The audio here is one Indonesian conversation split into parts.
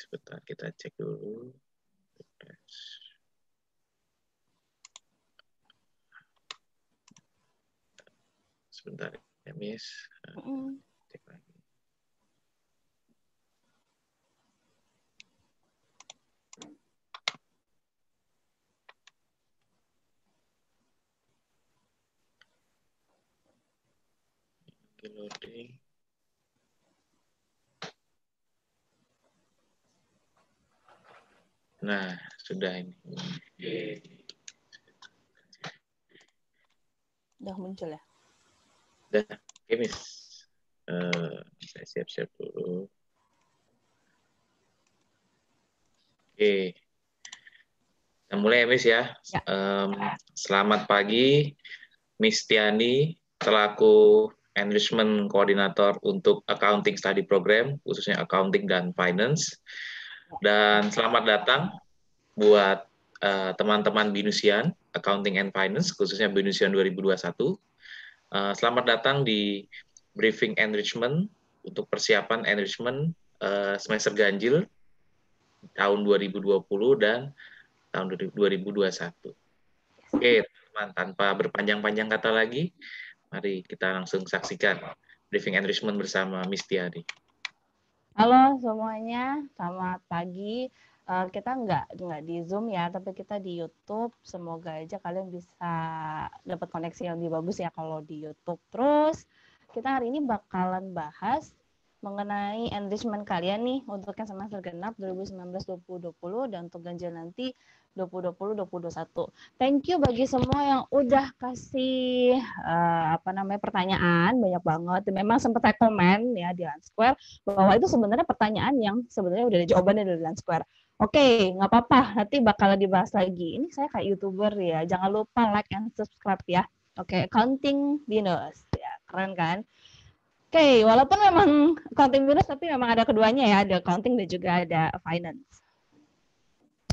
Sebentar kita cek dulu. Sebentar ya, Miss. Cek Lagi loading. Nah, sudah ini. Sudah muncul ya? Sudah, Miss. Uh, saya siap-siap dulu. Oke. Kita mulai ya, Miss ya. ya. Um, selamat pagi, Miss Tiani, selaku Enrichment Koordinator untuk Accounting Study Program, khususnya Accounting dan Finance dan selamat datang buat eh, teman-teman uh, Binusian Accounting and Finance khususnya Binusian 2021. Uh, eh, selamat datang di briefing enrichment untuk persiapan enrichment uh, semester ganjil tahun 2020 dan tahun 2021. Oke, teman tanpa berpanjang-panjang kata lagi, mari kita langsung saksikan briefing enrichment bersama Miss Tiari. Halo semuanya, selamat pagi. Uh, kita nggak nggak di Zoom ya, tapi kita di YouTube. Semoga aja kalian bisa dapat koneksi yang lebih bagus ya kalau di YouTube. Terus kita hari ini bakalan bahas mengenai enrichment kalian nih untuk yang semester genap 2019-2020 dan untuk ganjil nanti 2020 2021. Thank you bagi semua yang udah kasih uh, apa namanya pertanyaan banyak banget. Memang sempat saya komen ya di Land Square bahwa itu sebenarnya pertanyaan yang sebenarnya udah ada jawabannya Land Square. Oke, okay, nggak apa-apa. Nanti bakal dibahas lagi. Ini saya kayak youtuber ya. Jangan lupa like and subscribe ya. Oke, okay, counting Venus. Ya, keren kan? Oke, okay, walaupun memang counting minus, tapi memang ada keduanya ya. Ada counting dan juga ada finance.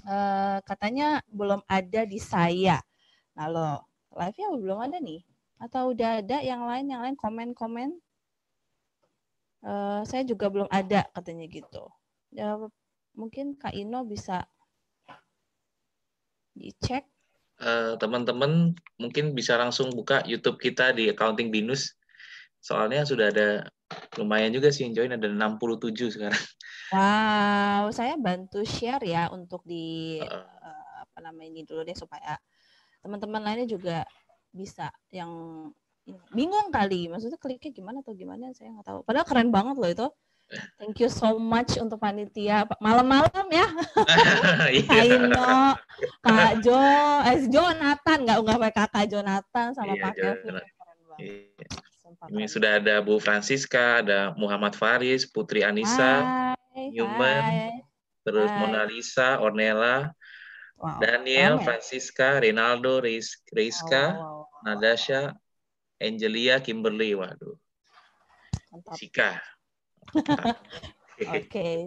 Eh, katanya belum ada di saya. Nah, live-nya belum ada nih? Atau udah ada yang lain, yang lain komen-komen? Uh, saya juga belum ada, katanya gitu. Ya, mungkin Kak Ino bisa dicek. Eh, teman-teman uh, teman -teman mungkin bisa langsung buka YouTube kita di Accounting Binus. Soalnya sudah ada lumayan juga sih join ada 67 sekarang. Wow, saya bantu share ya untuk di uh, apa namanya ini dulu deh supaya teman-teman lainnya juga bisa yang bingung kali maksudnya kliknya gimana atau gimana saya nggak tahu. Padahal keren banget loh itu. Thank you so much untuk panitia malam-malam ya. Iya. Aino, Kak Jo, eh Jonathan nggak nggak pakai Kakak Jonathan sama yeah, Pak Kevin. Yeah. Ini sudah ada Bu Francisca, ada Muhammad Faris, Putri Anissa, hai, Newman, hai, terus hai. Mona Lisa, Ornella, wow. Daniel, hai. Francisca, Rinaldo, Riz, Rizka, wow, Nadasha, Angelia, Kimberly, waduh. Sika. Oke, okay.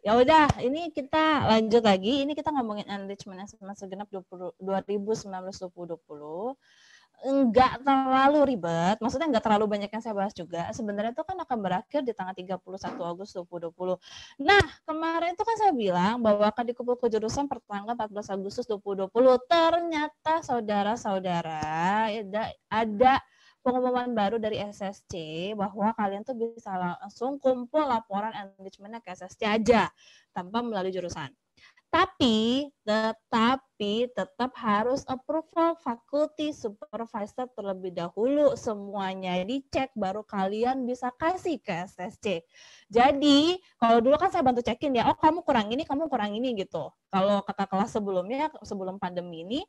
ya udah. Ini kita lanjut lagi. Ini kita ngomongin enrichment ribu sembilan 20, 2019 puluh enggak terlalu ribet, maksudnya enggak terlalu banyak yang saya bahas juga. Sebenarnya itu kan akan berakhir di tanggal 31 Agustus 2020. Nah, kemarin itu kan saya bilang bahwa akan ke jurusan pertanggal 14 Agustus 2020 ternyata saudara-saudara ada, ada pengumuman baru dari SSC bahwa kalian tuh bisa langsung kumpul laporan engagementnya ke SSC aja tanpa melalui jurusan. Tapi, tetapi tetap harus approval faculty supervisor terlebih dahulu semuanya dicek baru kalian bisa kasih ke SSC. Jadi, kalau dulu kan saya bantu cekin ya, oh kamu kurang ini, kamu kurang ini gitu. Kalau kakak kelas sebelumnya, sebelum pandemi ini,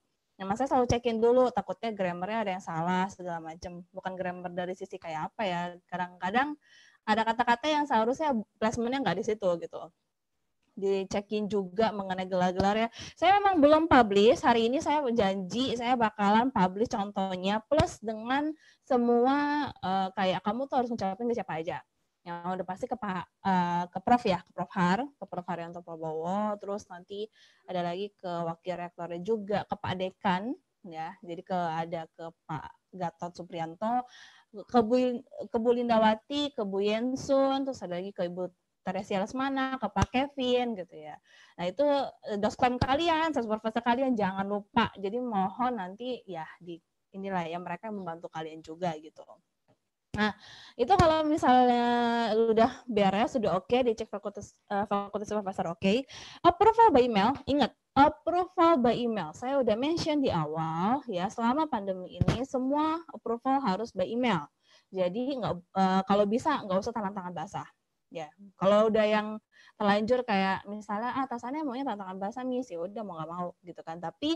Nah, saya selalu cekin dulu, takutnya grammarnya ada yang salah, segala macam. Bukan grammar dari sisi kayak apa ya, kadang-kadang ada kata-kata yang seharusnya placementnya nggak di situ gitu dicekin juga mengenai gelar gelar ya. Saya memang belum publish. Hari ini saya janji saya bakalan publish contohnya plus dengan semua uh, kayak kamu tuh harus ngucapin ke siapa aja. Yang udah pasti ke Pak uh, ke Prof ya, ke Prof Har, ke Prof Haryanto Prabowo, terus nanti ada lagi ke wakil rektornya juga, ke Pak Dekan ya. Jadi ke ada ke Pak Gatot Suprianto, ke Bu, ke Bu Lindawati, ke Bu Yensun, terus ada lagi ke Ibu Teresia Lesmana, Pak Kevin gitu ya. Nah itu eh, dosklaim kalian, supervisor kalian jangan lupa. Jadi mohon nanti ya di inilah ya, yang mereka membantu kalian juga gitu. Nah, itu kalau misalnya udah beres, sudah oke, okay, dicek fakultas uh, fakultas supervisor oke. Okay. Approval by email, ingat, approval by email. Saya udah mention di awal ya, selama pandemi ini semua approval harus by email. Jadi nggak uh, kalau bisa nggak usah tangan tangan basah ya kalau udah yang terlanjur kayak misalnya ah atasannya maunya tantangan bahasa mis ya udah mau nggak mau gitu kan tapi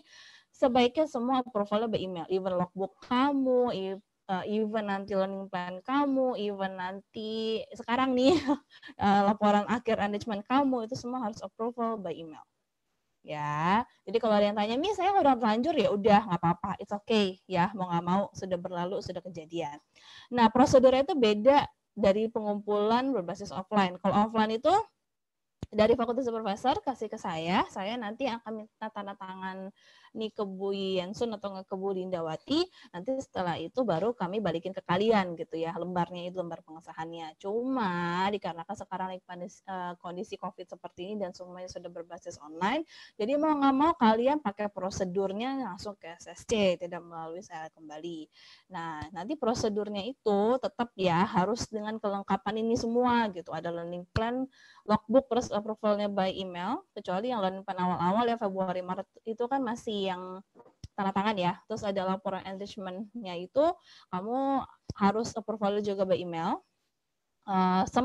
sebaiknya semua profilnya by email even logbook kamu eh, even nanti learning plan kamu even nanti sekarang nih eh, laporan akhir management kamu itu semua harus approval by email ya jadi kalau ada yang tanya mis saya udah terlanjur ya udah nggak apa-apa it's okay ya mau nggak mau sudah berlalu sudah kejadian nah prosedurnya itu beda dari pengumpulan berbasis offline. Kalau offline itu dari fakultas supervisor kasih ke saya, saya nanti akan minta tanda tangan nih Bu Yensun atau ngekebu Dindawati nanti setelah itu baru kami balikin ke kalian gitu ya lembarnya itu lembar pengesahannya cuma dikarenakan sekarang eh, kondisi covid seperti ini dan semuanya sudah berbasis online jadi mau nggak mau kalian pakai prosedurnya langsung ke SSC tidak melalui saya kembali nah nanti prosedurnya itu tetap ya harus dengan kelengkapan ini semua gitu ada learning plan logbook plus approvalnya by email kecuali yang learning plan awal-awal ya Februari Maret itu kan masih yang tanda tangan ya. Terus ada laporan enrichment-nya itu kamu harus approval juga by email. Uh, sem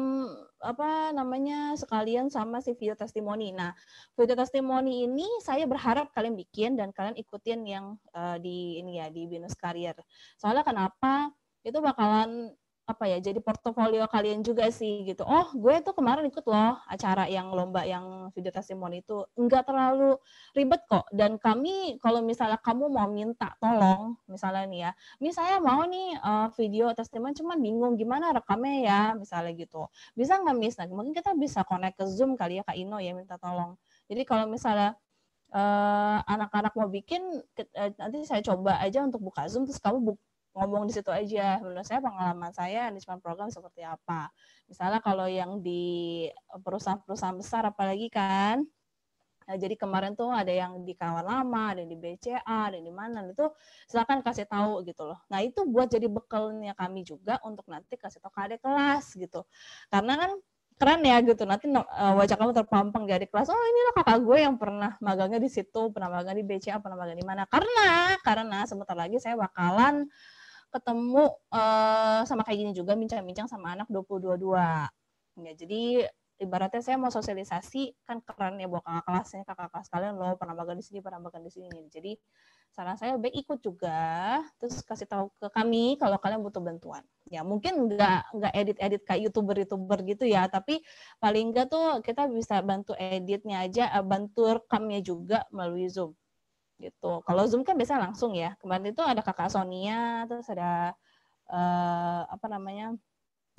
apa namanya sekalian sama si video testimoni. Nah, video testimoni ini saya berharap kalian bikin dan kalian ikutin yang uh, di ini ya di Binus karier. Soalnya kenapa? Itu bakalan apa ya jadi portofolio kalian juga sih gitu oh gue tuh kemarin ikut loh acara yang lomba yang video testimoni itu nggak terlalu ribet kok dan kami kalau misalnya kamu mau minta tolong misalnya nih ya misalnya mau nih uh, video testimoni cuman bingung gimana rekamnya ya misalnya gitu bisa nggak miss nah mungkin kita bisa connect ke zoom kali ya kak Ino ya minta tolong jadi kalau misalnya eh, anak-anak uh, mau bikin eh, nanti saya coba aja untuk buka zoom terus kamu ngomong di situ aja menurut saya pengalaman saya enrichment program seperti apa misalnya kalau yang di perusahaan-perusahaan besar apalagi kan Nah, jadi kemarin tuh ada yang di kawan lama, ada yang di BCA, ada yang di mana itu silakan kasih tahu gitu loh. Nah itu buat jadi bekalnya kami juga untuk nanti kasih tahu ke adik kelas gitu. Karena kan keren ya gitu nanti e, wajah kamu terpampang di adik kelas oh ini loh kakak gue yang pernah magangnya di situ pernah magang di BCA pernah magang di mana karena karena sebentar lagi saya bakalan ketemu uh, sama kayak gini juga bincang-bincang sama anak 22, Ya, jadi ibaratnya saya mau sosialisasi kan keren ya buat kakak kelasnya kakak kelas kalian loh pernah magang di sini pernah magang di sini jadi saran saya baik ikut juga terus kasih tahu ke kami kalau kalian butuh bantuan ya mungkin nggak nggak edit edit kayak youtuber youtuber gitu ya tapi paling nggak tuh kita bisa bantu editnya aja eh, bantu rekamnya juga melalui zoom gitu. Kalau hmm. Zoom kan biasanya langsung ya. Kemarin itu ada kakak Sonia, terus ada uh, apa namanya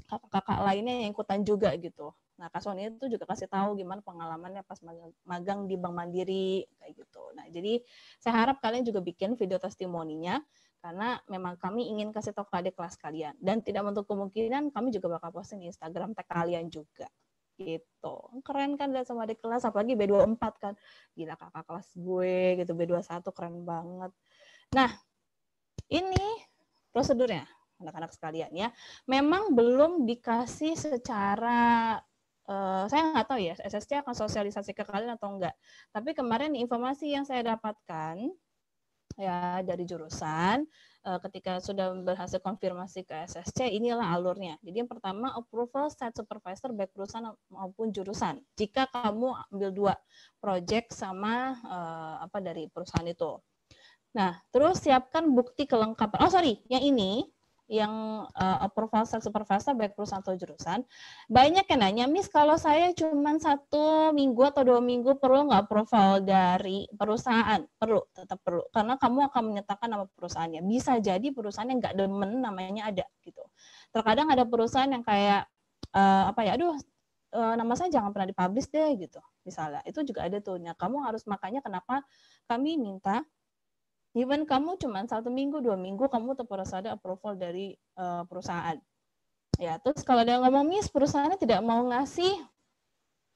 kakak-kakak lainnya yang ikutan juga gitu. Nah, Kak Sonia itu juga kasih tahu gimana pengalamannya pas magang, di Bank Mandiri kayak gitu. Nah, jadi saya harap kalian juga bikin video testimoninya karena memang kami ingin kasih tahu ke adik kelas kalian dan tidak untuk kemungkinan kami juga bakal posting di Instagram tag kalian juga gitu. Keren kan dan sama di kelas, apalagi B24 kan. Gila kakak kelas gue gitu, B21 keren banget. Nah, ini prosedurnya anak-anak sekalian ya. Memang belum dikasih secara Uh, saya nggak tahu ya SSC akan sosialisasi ke kalian atau enggak. Tapi kemarin informasi yang saya dapatkan ya dari jurusan eh, ketika sudah berhasil konfirmasi ke SSC inilah alurnya. Jadi yang pertama approval site supervisor baik perusahaan maupun jurusan. Jika kamu ambil dua project sama eh, apa dari perusahaan itu. Nah, terus siapkan bukti kelengkapan. Oh, sorry, yang ini yang uh, profesor supervisor baik perusahaan atau jurusan banyak yang nanya miss kalau saya cuma satu minggu atau dua minggu perlu nggak profil dari perusahaan perlu tetap perlu karena kamu akan menyatakan nama perusahaannya bisa jadi perusahaan yang nggak demen namanya ada gitu terkadang ada perusahaan yang kayak uh, apa ya aduh eh, nama saya jangan pernah dipublish deh gitu misalnya itu juga ada tuh nah, kamu harus makanya kenapa kami minta even kamu cuma satu minggu dua minggu kamu tetap harus ada approval dari uh, perusahaan ya terus kalau dia ngomong miss perusahaannya tidak mau ngasih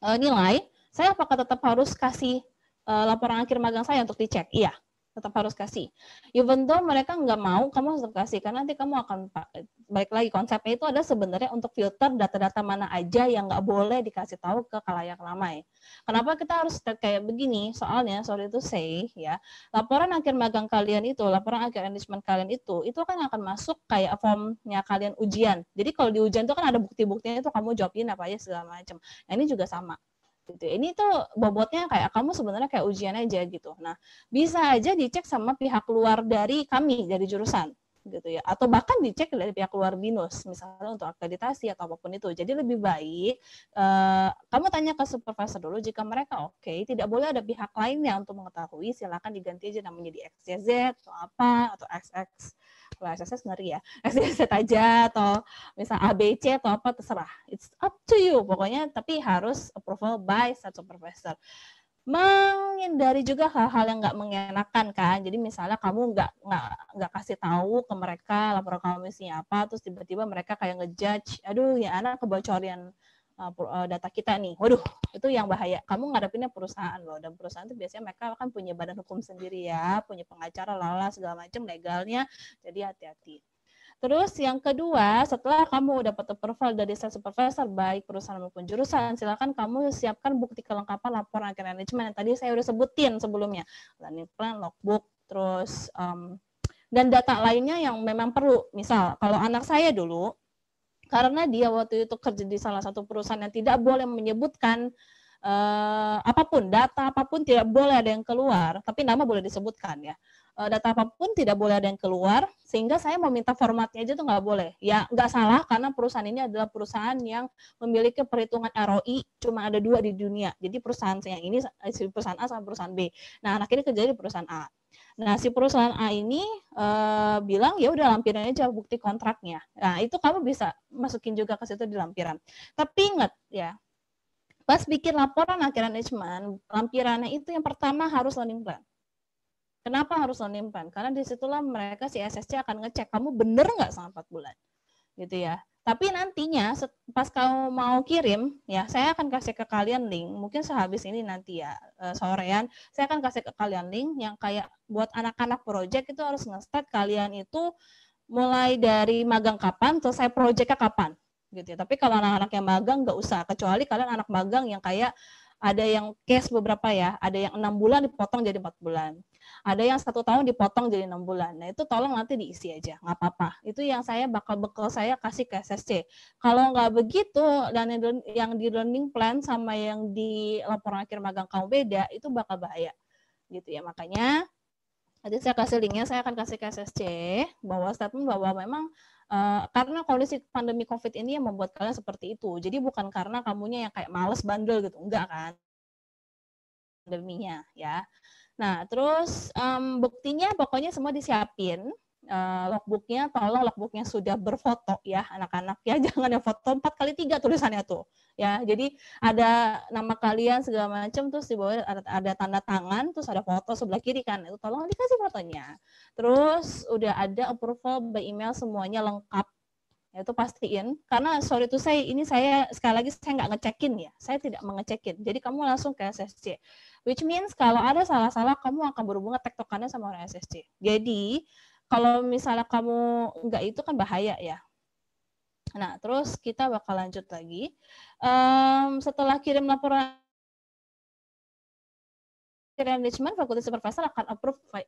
uh, nilai saya apakah tetap harus kasih uh, laporan akhir magang saya untuk dicek iya tetap harus kasih. Even though mereka nggak mau, kamu harus tetap kasih karena nanti kamu akan baik lagi konsepnya itu ada sebenarnya untuk filter data-data mana aja yang nggak boleh dikasih tahu ke kalayak ramai. Kenapa kita harus kayak begini? Soalnya sorry to say ya, laporan akhir magang kalian itu, laporan akhir enrichment kalian itu, itu kan akan masuk kayak formnya kalian ujian. Jadi kalau di ujian itu kan ada bukti-buktinya itu kamu jawabin apa aja segala macam. Nah ini juga sama gitu ini tuh bobotnya kayak kamu sebenarnya kayak ujian aja gitu nah bisa aja dicek sama pihak luar dari kami dari jurusan gitu ya atau bahkan dicek dari pihak luar binus misalnya untuk akreditasi atau apapun itu jadi lebih baik uh, kamu tanya ke supervisor dulu jika mereka oke okay, tidak boleh ada pihak lainnya untuk mengetahui silakan diganti aja namanya di XYZ atau apa atau XX Wah, saya ngeri ya SSS aja atau misal ABC atau apa terserah it's up to you pokoknya tapi harus approval by satu profesor. menghindari juga hal-hal yang nggak mengenakan kan jadi misalnya kamu nggak nggak nggak kasih tahu ke mereka laporan kamu isinya apa terus tiba-tiba mereka kayak ngejudge aduh ya anak kebocoran Uh, uh, data kita nih. Waduh, itu yang bahaya. Kamu ngadepinnya perusahaan loh. Dan perusahaan itu biasanya mereka kan punya badan hukum sendiri ya, punya pengacara, lala, segala macam legalnya. Jadi hati-hati. Terus yang kedua, setelah kamu dapat approval dari sales supervisor baik perusahaan maupun jurusan, silakan kamu siapkan bukti kelengkapan laporan akhir manajemen yang tadi saya udah sebutin sebelumnya, learning plan, logbook, terus um, dan data lainnya yang memang perlu. Misal, kalau anak saya dulu karena dia waktu itu kerja di salah satu perusahaan yang tidak boleh menyebutkan uh, apapun data apapun tidak boleh ada yang keluar tapi nama boleh disebutkan ya uh, data apapun tidak boleh ada yang keluar sehingga saya meminta formatnya aja tuh nggak boleh ya nggak salah karena perusahaan ini adalah perusahaan yang memiliki perhitungan ROI cuma ada dua di dunia jadi perusahaan yang ini perusahaan A sama perusahaan B nah anak ini kerja di perusahaan A Nah, si perusahaan A ini uh, bilang ya udah lampirannya aja bukti kontraknya. Nah, itu kamu bisa masukin juga ke situ di lampiran. Tapi ingat ya, pas bikin laporan akhiran Ichman, lampirannya itu yang pertama harus learning plan. Kenapa harus learning plan? Karena disitulah mereka si SSC akan ngecek kamu bener nggak selama 4 bulan. Gitu ya. Tapi nantinya pas kamu mau kirim, ya saya akan kasih ke kalian link. Mungkin sehabis ini nanti ya eh, sorean, saya akan kasih ke kalian link yang kayak buat anak-anak project itu harus ngestat kalian itu mulai dari magang kapan, selesai proyeknya kapan gitu ya. Tapi kalau anak-anak yang magang nggak usah, kecuali kalian anak magang yang kayak ada yang case beberapa ya, ada yang enam bulan dipotong jadi empat bulan. Ada yang satu tahun dipotong jadi enam bulan. Nah itu tolong nanti diisi aja, nggak apa-apa. Itu yang saya bakal bekal saya kasih ke SSC. Kalau nggak begitu dan yang di learning plan sama yang di laporan akhir magang kamu beda, itu bakal bahaya. Gitu ya makanya nanti saya kasih linknya, saya akan kasih ke SSC bahwa statement bahwa memang Uh, karena kondisi pandemi COVID ini yang membuat kalian seperti itu. Jadi bukan karena kamunya yang kayak males bandel gitu, enggak kan? Pandeminya ya. Nah, terus um, buktinya pokoknya semua disiapin. Uh, logbooknya, tolong logbooknya sudah berfoto ya anak-anak ya. Jangan yang foto empat kali tiga tulisannya tuh. Ya, jadi ada nama kalian segala macam terus di bawah ada, ada tanda tangan, terus ada foto sebelah kiri kan. Itu tolong dikasih fotonya. Terus udah ada approval by email semuanya lengkap Ya, itu pastiin karena sorry tuh saya ini saya sekali lagi saya nggak ngecekin ya saya tidak mengecekin jadi kamu langsung ke SSC which means kalau ada salah-salah kamu akan berhubungan tektokannya sama orang SSC jadi kalau misalnya kamu nggak itu kan bahaya ya nah terus kita bakal lanjut lagi um, setelah kirim laporan Management Fakultas Supervisor akan approve by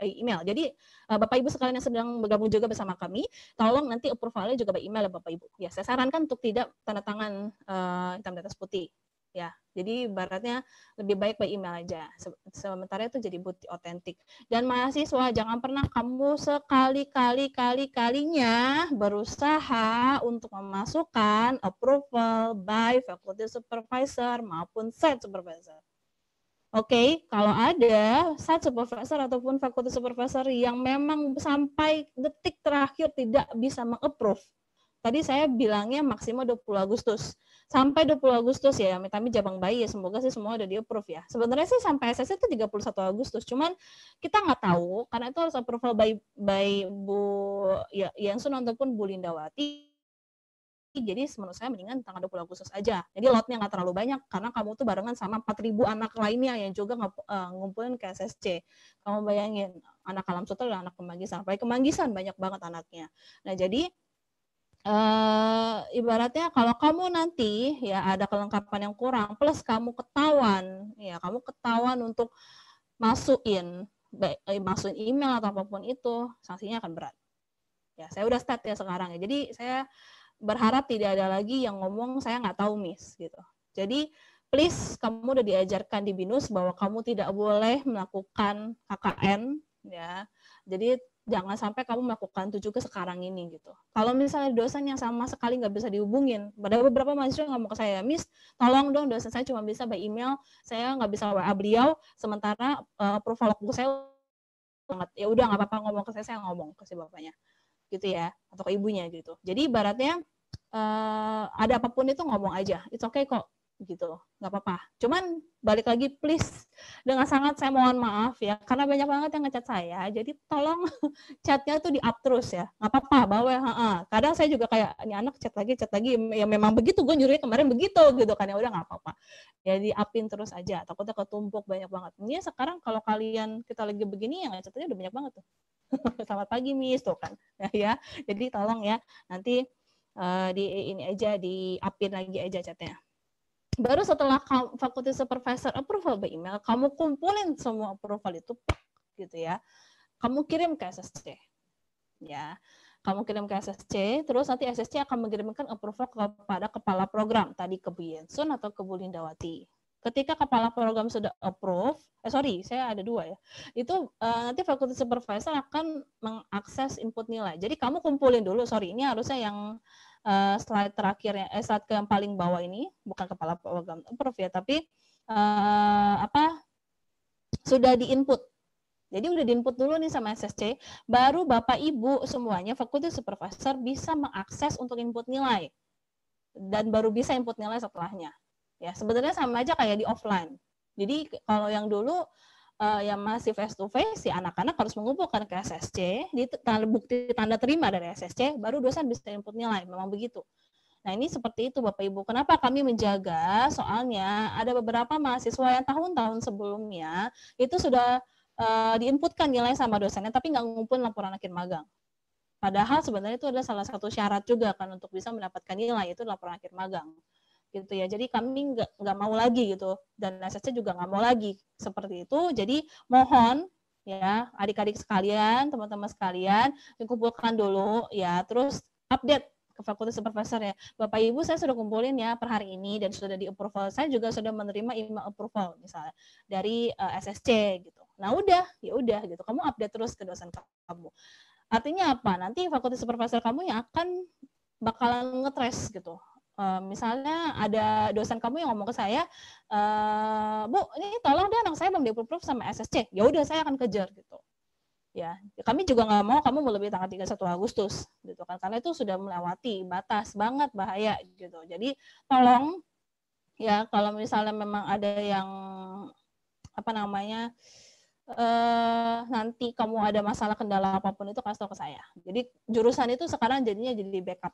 eh, email. Jadi eh, Bapak Ibu sekalian yang sedang bergabung juga bersama kami, tolong nanti approvalnya juga by email ya Bapak Ibu. Ya, saya sarankan untuk tidak tanda tangan uh, hitam di atas putih. Ya, jadi baratnya lebih baik by email aja. Sementara itu jadi bukti otentik. Dan mahasiswa jangan pernah kamu sekali-kali kali-kalinya berusaha untuk memasukkan approval by faculty supervisor maupun site supervisor Oke, okay, kalau ada saat supervisor ataupun fakultas supervisor yang memang sampai detik terakhir tidak bisa mengapprove. Tadi saya bilangnya maksimal 20 Agustus. Sampai 20 Agustus ya, kami Jabang Bayi ya, semoga sih semua ada di-approve ya. Sebenarnya sih sampai SS itu 31 Agustus, cuman kita nggak tahu karena itu harus approval by by Bu ya-, Yansun ataupun Bu Lindawati jadi menurut saya mendingan tanggal 20 Agustus aja. Jadi lotnya nggak terlalu banyak karena kamu tuh barengan sama 4.000 anak lainnya yang juga eh, ngumpulin ke SSC. Kamu bayangin anak Alam Sutra dan anak Kemanggisan. Apalagi Kemanggisan banyak banget anaknya. Nah, jadi uh, ibaratnya kalau kamu nanti ya ada kelengkapan yang kurang plus kamu ketahuan ya kamu ketahuan untuk masukin eh, masukin email atau apapun itu sanksinya akan berat ya saya udah start ya sekarang ya jadi saya berharap tidak ada lagi yang ngomong saya nggak tahu miss gitu. Jadi please kamu udah diajarkan di binus bahwa kamu tidak boleh melakukan KKN ya. Jadi jangan sampai kamu melakukan itu juga sekarang ini gitu. Kalau misalnya dosen yang sama sekali nggak bisa dihubungin, pada beberapa mahasiswa ngomong ke saya, Miss, tolong dong dosen saya cuma bisa by email, saya nggak bisa WA beliau, sementara uh, eh, proof saya banget. Ya udah nggak apa-apa ngomong ke saya, saya ngomong ke si bapaknya gitu ya atau ke ibunya gitu jadi ibaratnya uh, ada apapun itu ngomong aja it's okay kok gitu loh nggak apa-apa cuman balik lagi please dengan sangat saya mohon maaf ya karena banyak banget yang ngechat saya jadi tolong chatnya tuh di up terus ya nggak apa-apa bawa ya kadang saya juga kayak ini anak chat lagi chat lagi ya memang begitu gue nyuruhnya kemarin begitu gitu kan ya udah nggak apa-apa jadi ya upin terus aja takutnya ketumpuk banyak banget ini iya, sekarang kalau kalian kita lagi begini yang chatnya udah banyak banget tuh selamat pagi miss tuh kan nah, ya jadi tolong ya nanti uh, di ini aja di upin lagi aja chatnya baru setelah fakultas supervisor approval by email, kamu kumpulin semua approval itu gitu ya. Kamu kirim ke SSC. Ya. Kamu kirim ke SSC, terus nanti SSC akan mengirimkan approval kepada kepala program, tadi ke Bu Yensun atau ke Bu Lindawati Ketika kepala program sudah approve, eh sorry, saya ada dua ya. Itu uh, nanti faculty supervisor akan mengakses input nilai. Jadi kamu kumpulin dulu, sorry, ini harusnya yang uh, slide terakhirnya, eh, slide ke yang paling bawah ini, bukan kepala program improve eh, ya, tapi uh, apa sudah di input Jadi udah input dulu nih sama SSC, baru Bapak Ibu semuanya fakultas supervisor bisa mengakses untuk input nilai dan baru bisa input nilai setelahnya. Ya, sebenarnya sama aja kayak di offline. Jadi kalau yang dulu uh, yang masih face to face, si ya anak-anak harus mengumpulkan ke SSC, di tanda bukti tanda terima dari SSC, baru dosen bisa input nilai. Memang begitu. Nah ini seperti itu Bapak Ibu. Kenapa kami menjaga? Soalnya ada beberapa mahasiswa yang tahun-tahun sebelumnya itu sudah uh, diinputkan nilai sama dosennya, tapi nggak ngumpulin laporan akhir magang. Padahal sebenarnya itu adalah salah satu syarat juga kan untuk bisa mendapatkan nilai itu laporan akhir magang gitu ya. Jadi kami nggak nggak mau lagi gitu dan SSC juga nggak mau lagi seperti itu. Jadi mohon ya adik-adik sekalian, teman-teman sekalian dikumpulkan dulu ya, terus update ke fakultas supervisor ya. Bapak Ibu saya sudah kumpulin ya per hari ini dan sudah di approval. Saya juga sudah menerima email approval misalnya dari uh, eh, SSC gitu. Nah udah, ya udah gitu. Kamu update terus ke dosen kamu. Artinya apa? Nanti fakultas supervisor kamu yang akan bakalan ngetres gitu. Eh, misalnya ada dosen kamu yang ngomong ke saya, eh, Bu, ini tolong deh anak saya belum diapprove sama SSC. Ya udah saya akan kejar gitu. Ya, kami juga nggak mau kamu melebihi tanggal 31 Agustus gitu kan karena itu sudah melewati batas banget bahaya gitu. Jadi tolong ya kalau misalnya memang ada yang apa namanya eh, nanti kamu ada masalah kendala apapun itu kasih tahu ke saya. Jadi jurusan itu sekarang jadinya jadi backup.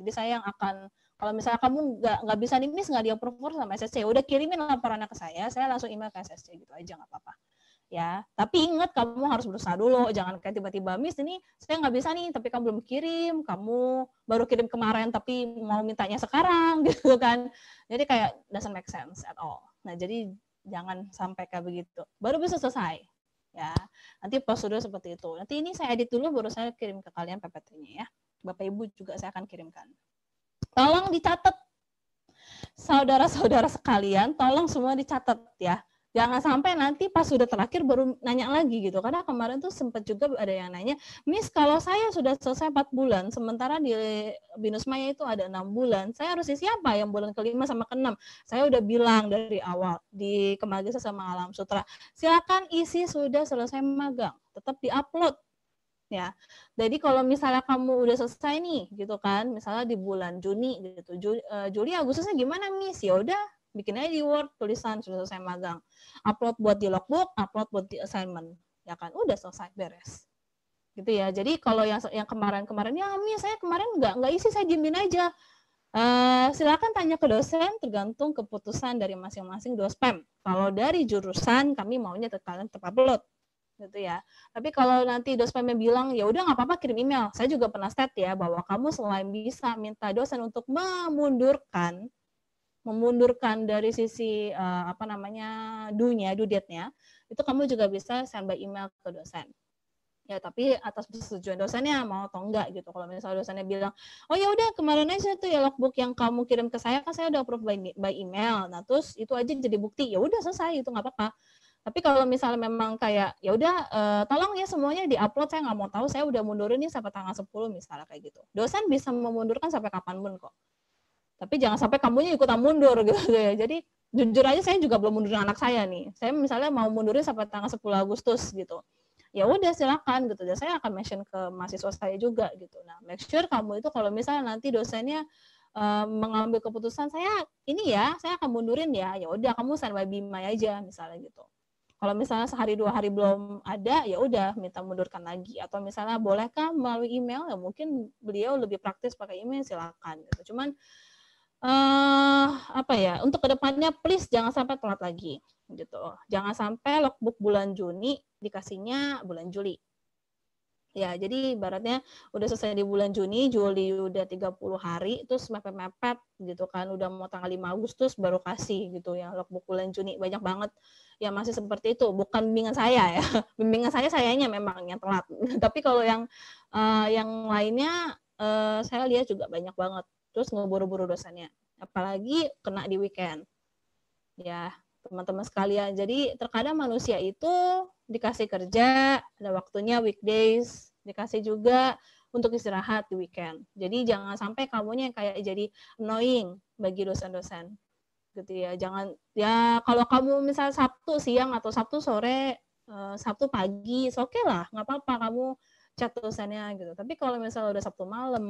Jadi saya yang akan kalau misalnya kamu nggak nggak bisa nih nggak diapprove sama SSC ya udah kirimin laporannya ke saya saya langsung email ke SSC gitu aja nggak apa-apa ya tapi ingat kamu harus berusaha dulu jangan kayak tiba-tiba miss ini saya nggak bisa nih tapi kamu belum kirim kamu baru kirim kemarin tapi mau mintanya sekarang gitu kan jadi kayak doesn't make sense at all nah jadi jangan sampai kayak begitu baru bisa selesai ya nanti prosedur seperti itu nanti ini saya edit dulu baru saya kirim ke kalian PPT-nya ya Bapak Ibu juga saya akan kirimkan Tolong dicatat. Saudara-saudara sekalian, tolong semua dicatat ya. Jangan sampai nanti pas sudah terakhir baru nanya lagi gitu. Karena kemarin tuh sempat juga ada yang nanya, Miss kalau saya sudah selesai 4 bulan, sementara di Binus Maya itu ada enam bulan, saya harus isi apa yang bulan kelima sama keenam? Saya udah bilang dari awal di Kemagisa sama Alam Sutra, silakan isi sudah selesai magang, tetap di upload ya. Jadi kalau misalnya kamu udah selesai nih gitu kan, misalnya di bulan Juni gitu, Juli, uh, eh, Juli Agustusnya gimana Miss? Ya udah bikin aja di Word tulisan sudah selesai magang. Upload buat di logbook, upload buat di assignment. Ya kan, udah selesai beres. Gitu ya. Jadi kalau yang yang kemarin-kemarin ya Miss, saya kemarin nggak nggak isi, saya diemin aja. Uh, silakan tanya ke dosen tergantung keputusan dari masing-masing dospem. Kalau dari jurusan kami maunya kalian tetap upload gitu ya. Tapi kalau nanti dosen bilang ya udah nggak apa-apa kirim email. Saya juga pernah state ya bahwa kamu selain bisa minta dosen untuk memundurkan memundurkan dari sisi uh, apa namanya dunia, dudetnya itu kamu juga bisa send by email ke dosen ya tapi atas persetujuan dosennya mau atau enggak gitu kalau misalnya dosennya bilang oh ya udah kemarin aja tuh ya logbook yang kamu kirim ke saya kan saya udah approve by, by email nah terus itu aja jadi bukti ya udah selesai itu nggak apa-apa tapi kalau misalnya memang kayak ya udah uh, tolong ya semuanya diupload saya nggak mau tahu saya udah mundurin nih sampai tanggal 10 misalnya kayak gitu. Dosen bisa memundurkan sampai kapan pun kok. Tapi jangan sampai kamunya ikutan mundur gitu ya. Jadi jujur aja saya juga belum mundurin anak saya nih. Saya misalnya mau mundurin sampai tanggal 10 Agustus gitu. Ya udah silakan gitu. Dan saya akan mention ke mahasiswa saya juga gitu. Nah, make sure kamu itu kalau misalnya nanti dosennya Uh, mengambil keputusan saya ini ya saya akan mundurin ya ya udah kamu standby bima aja misalnya gitu kalau misalnya sehari dua hari belum ada, ya udah minta mundurkan lagi. Atau misalnya bolehkah melalui email? Ya mungkin beliau lebih praktis pakai email, silakan. Gitu. Cuman uh, apa ya? Untuk kedepannya, please jangan sampai telat lagi, gitu. Jangan sampai logbook bulan Juni dikasihnya bulan Juli Ya, jadi ibaratnya udah selesai di bulan Juni, Juli udah 30 hari, terus mepet-mepet gitu kan, udah mau tanggal 5 Agustus baru kasih gitu ya, logbook bulan Juni banyak banget ya masih seperti itu. Bukan bimbingan saya ya, bimbingan saya sayanya memang yang telat. Tapi kalau yang uh, yang lainnya uh, saya lihat juga banyak banget, terus ngeburu-buru dosanya Apalagi kena di weekend. Ya, teman-teman sekalian. Jadi terkadang manusia itu dikasih kerja, ada waktunya weekdays, dikasih juga untuk istirahat di weekend. Jadi jangan sampai kamunya yang kayak jadi annoying bagi dosen-dosen. Gitu ya. Jangan ya kalau kamu misal Sabtu siang atau Sabtu sore, uh, Sabtu pagi, oke okay lah, nggak apa-apa kamu chat dosennya gitu. Tapi kalau misalnya udah Sabtu malam,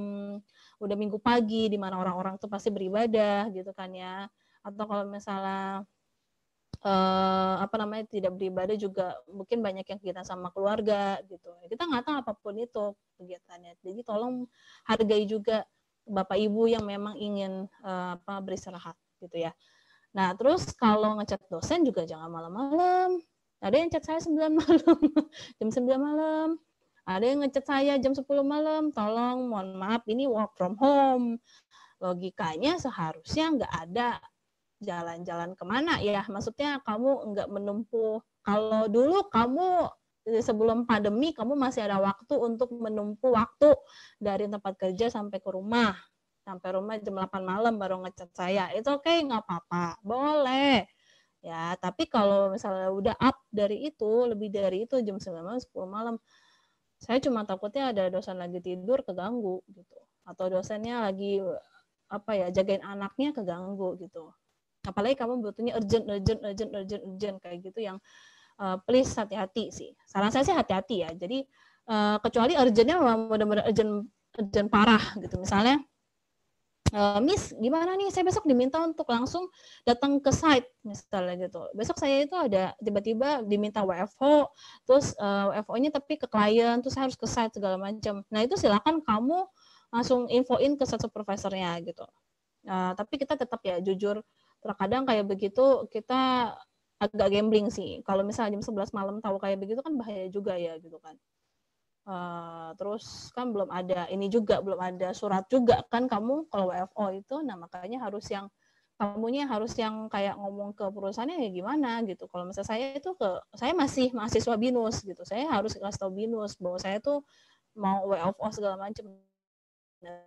udah Minggu pagi di mana orang-orang tuh pasti beribadah gitu kan ya. Atau kalau misalnya eh, apa namanya tidak beribadah juga mungkin banyak yang kita sama keluarga gitu kita nggak tahu apapun itu kegiatannya jadi tolong hargai juga bapak ibu yang memang ingin eh, apa beristirahat gitu ya nah terus kalau ngecat dosen juga jangan malam-malam ada yang chat saya sembilan malam jam sembilan malam ada yang ngecat saya jam sepuluh malam tolong mohon maaf ini work from home logikanya seharusnya nggak ada jalan-jalan kemana ya maksudnya kamu nggak menempuh kalau dulu kamu eh, sebelum pandemi kamu masih ada waktu untuk menempuh waktu dari tempat kerja sampai ke rumah sampai rumah jam 8 malam baru ngechat saya itu oke okay, nggak apa-apa boleh ya tapi kalau misalnya udah up dari itu lebih dari itu jam 9 malam 10 malam saya cuma takutnya ada dosen lagi tidur keganggu gitu atau dosennya lagi apa ya jagain anaknya keganggu gitu apalagi kamu butuhnya urgent urgent urgent urgent urgent kayak gitu yang uh, please hati-hati sih saran saya sih hati-hati ya jadi uh, kecuali urgentnya memang benar-benar urgent urgent parah gitu misalnya uh, Miss, gimana nih? Saya besok diminta untuk langsung datang ke site misalnya gitu. Besok saya itu ada tiba-tiba diminta WFO, terus uh, WFO-nya tapi ke klien, terus saya harus ke site segala macam. Nah itu silakan kamu langsung infoin ke satu profesornya gitu. Uh, tapi kita tetap ya jujur terkadang kayak begitu kita agak gambling sih. Kalau misalnya jam 11 malam tahu kayak begitu kan bahaya juga ya gitu kan. Uh, terus kan belum ada ini juga belum ada surat juga kan kamu kalau WFO itu nah makanya harus yang kamunya harus yang kayak ngomong ke perusahaannya ya gimana gitu. Kalau misalnya saya itu ke saya masih mahasiswa binus gitu. Saya harus kasih tau binus bahwa saya tuh mau WFO segala macam. Nah,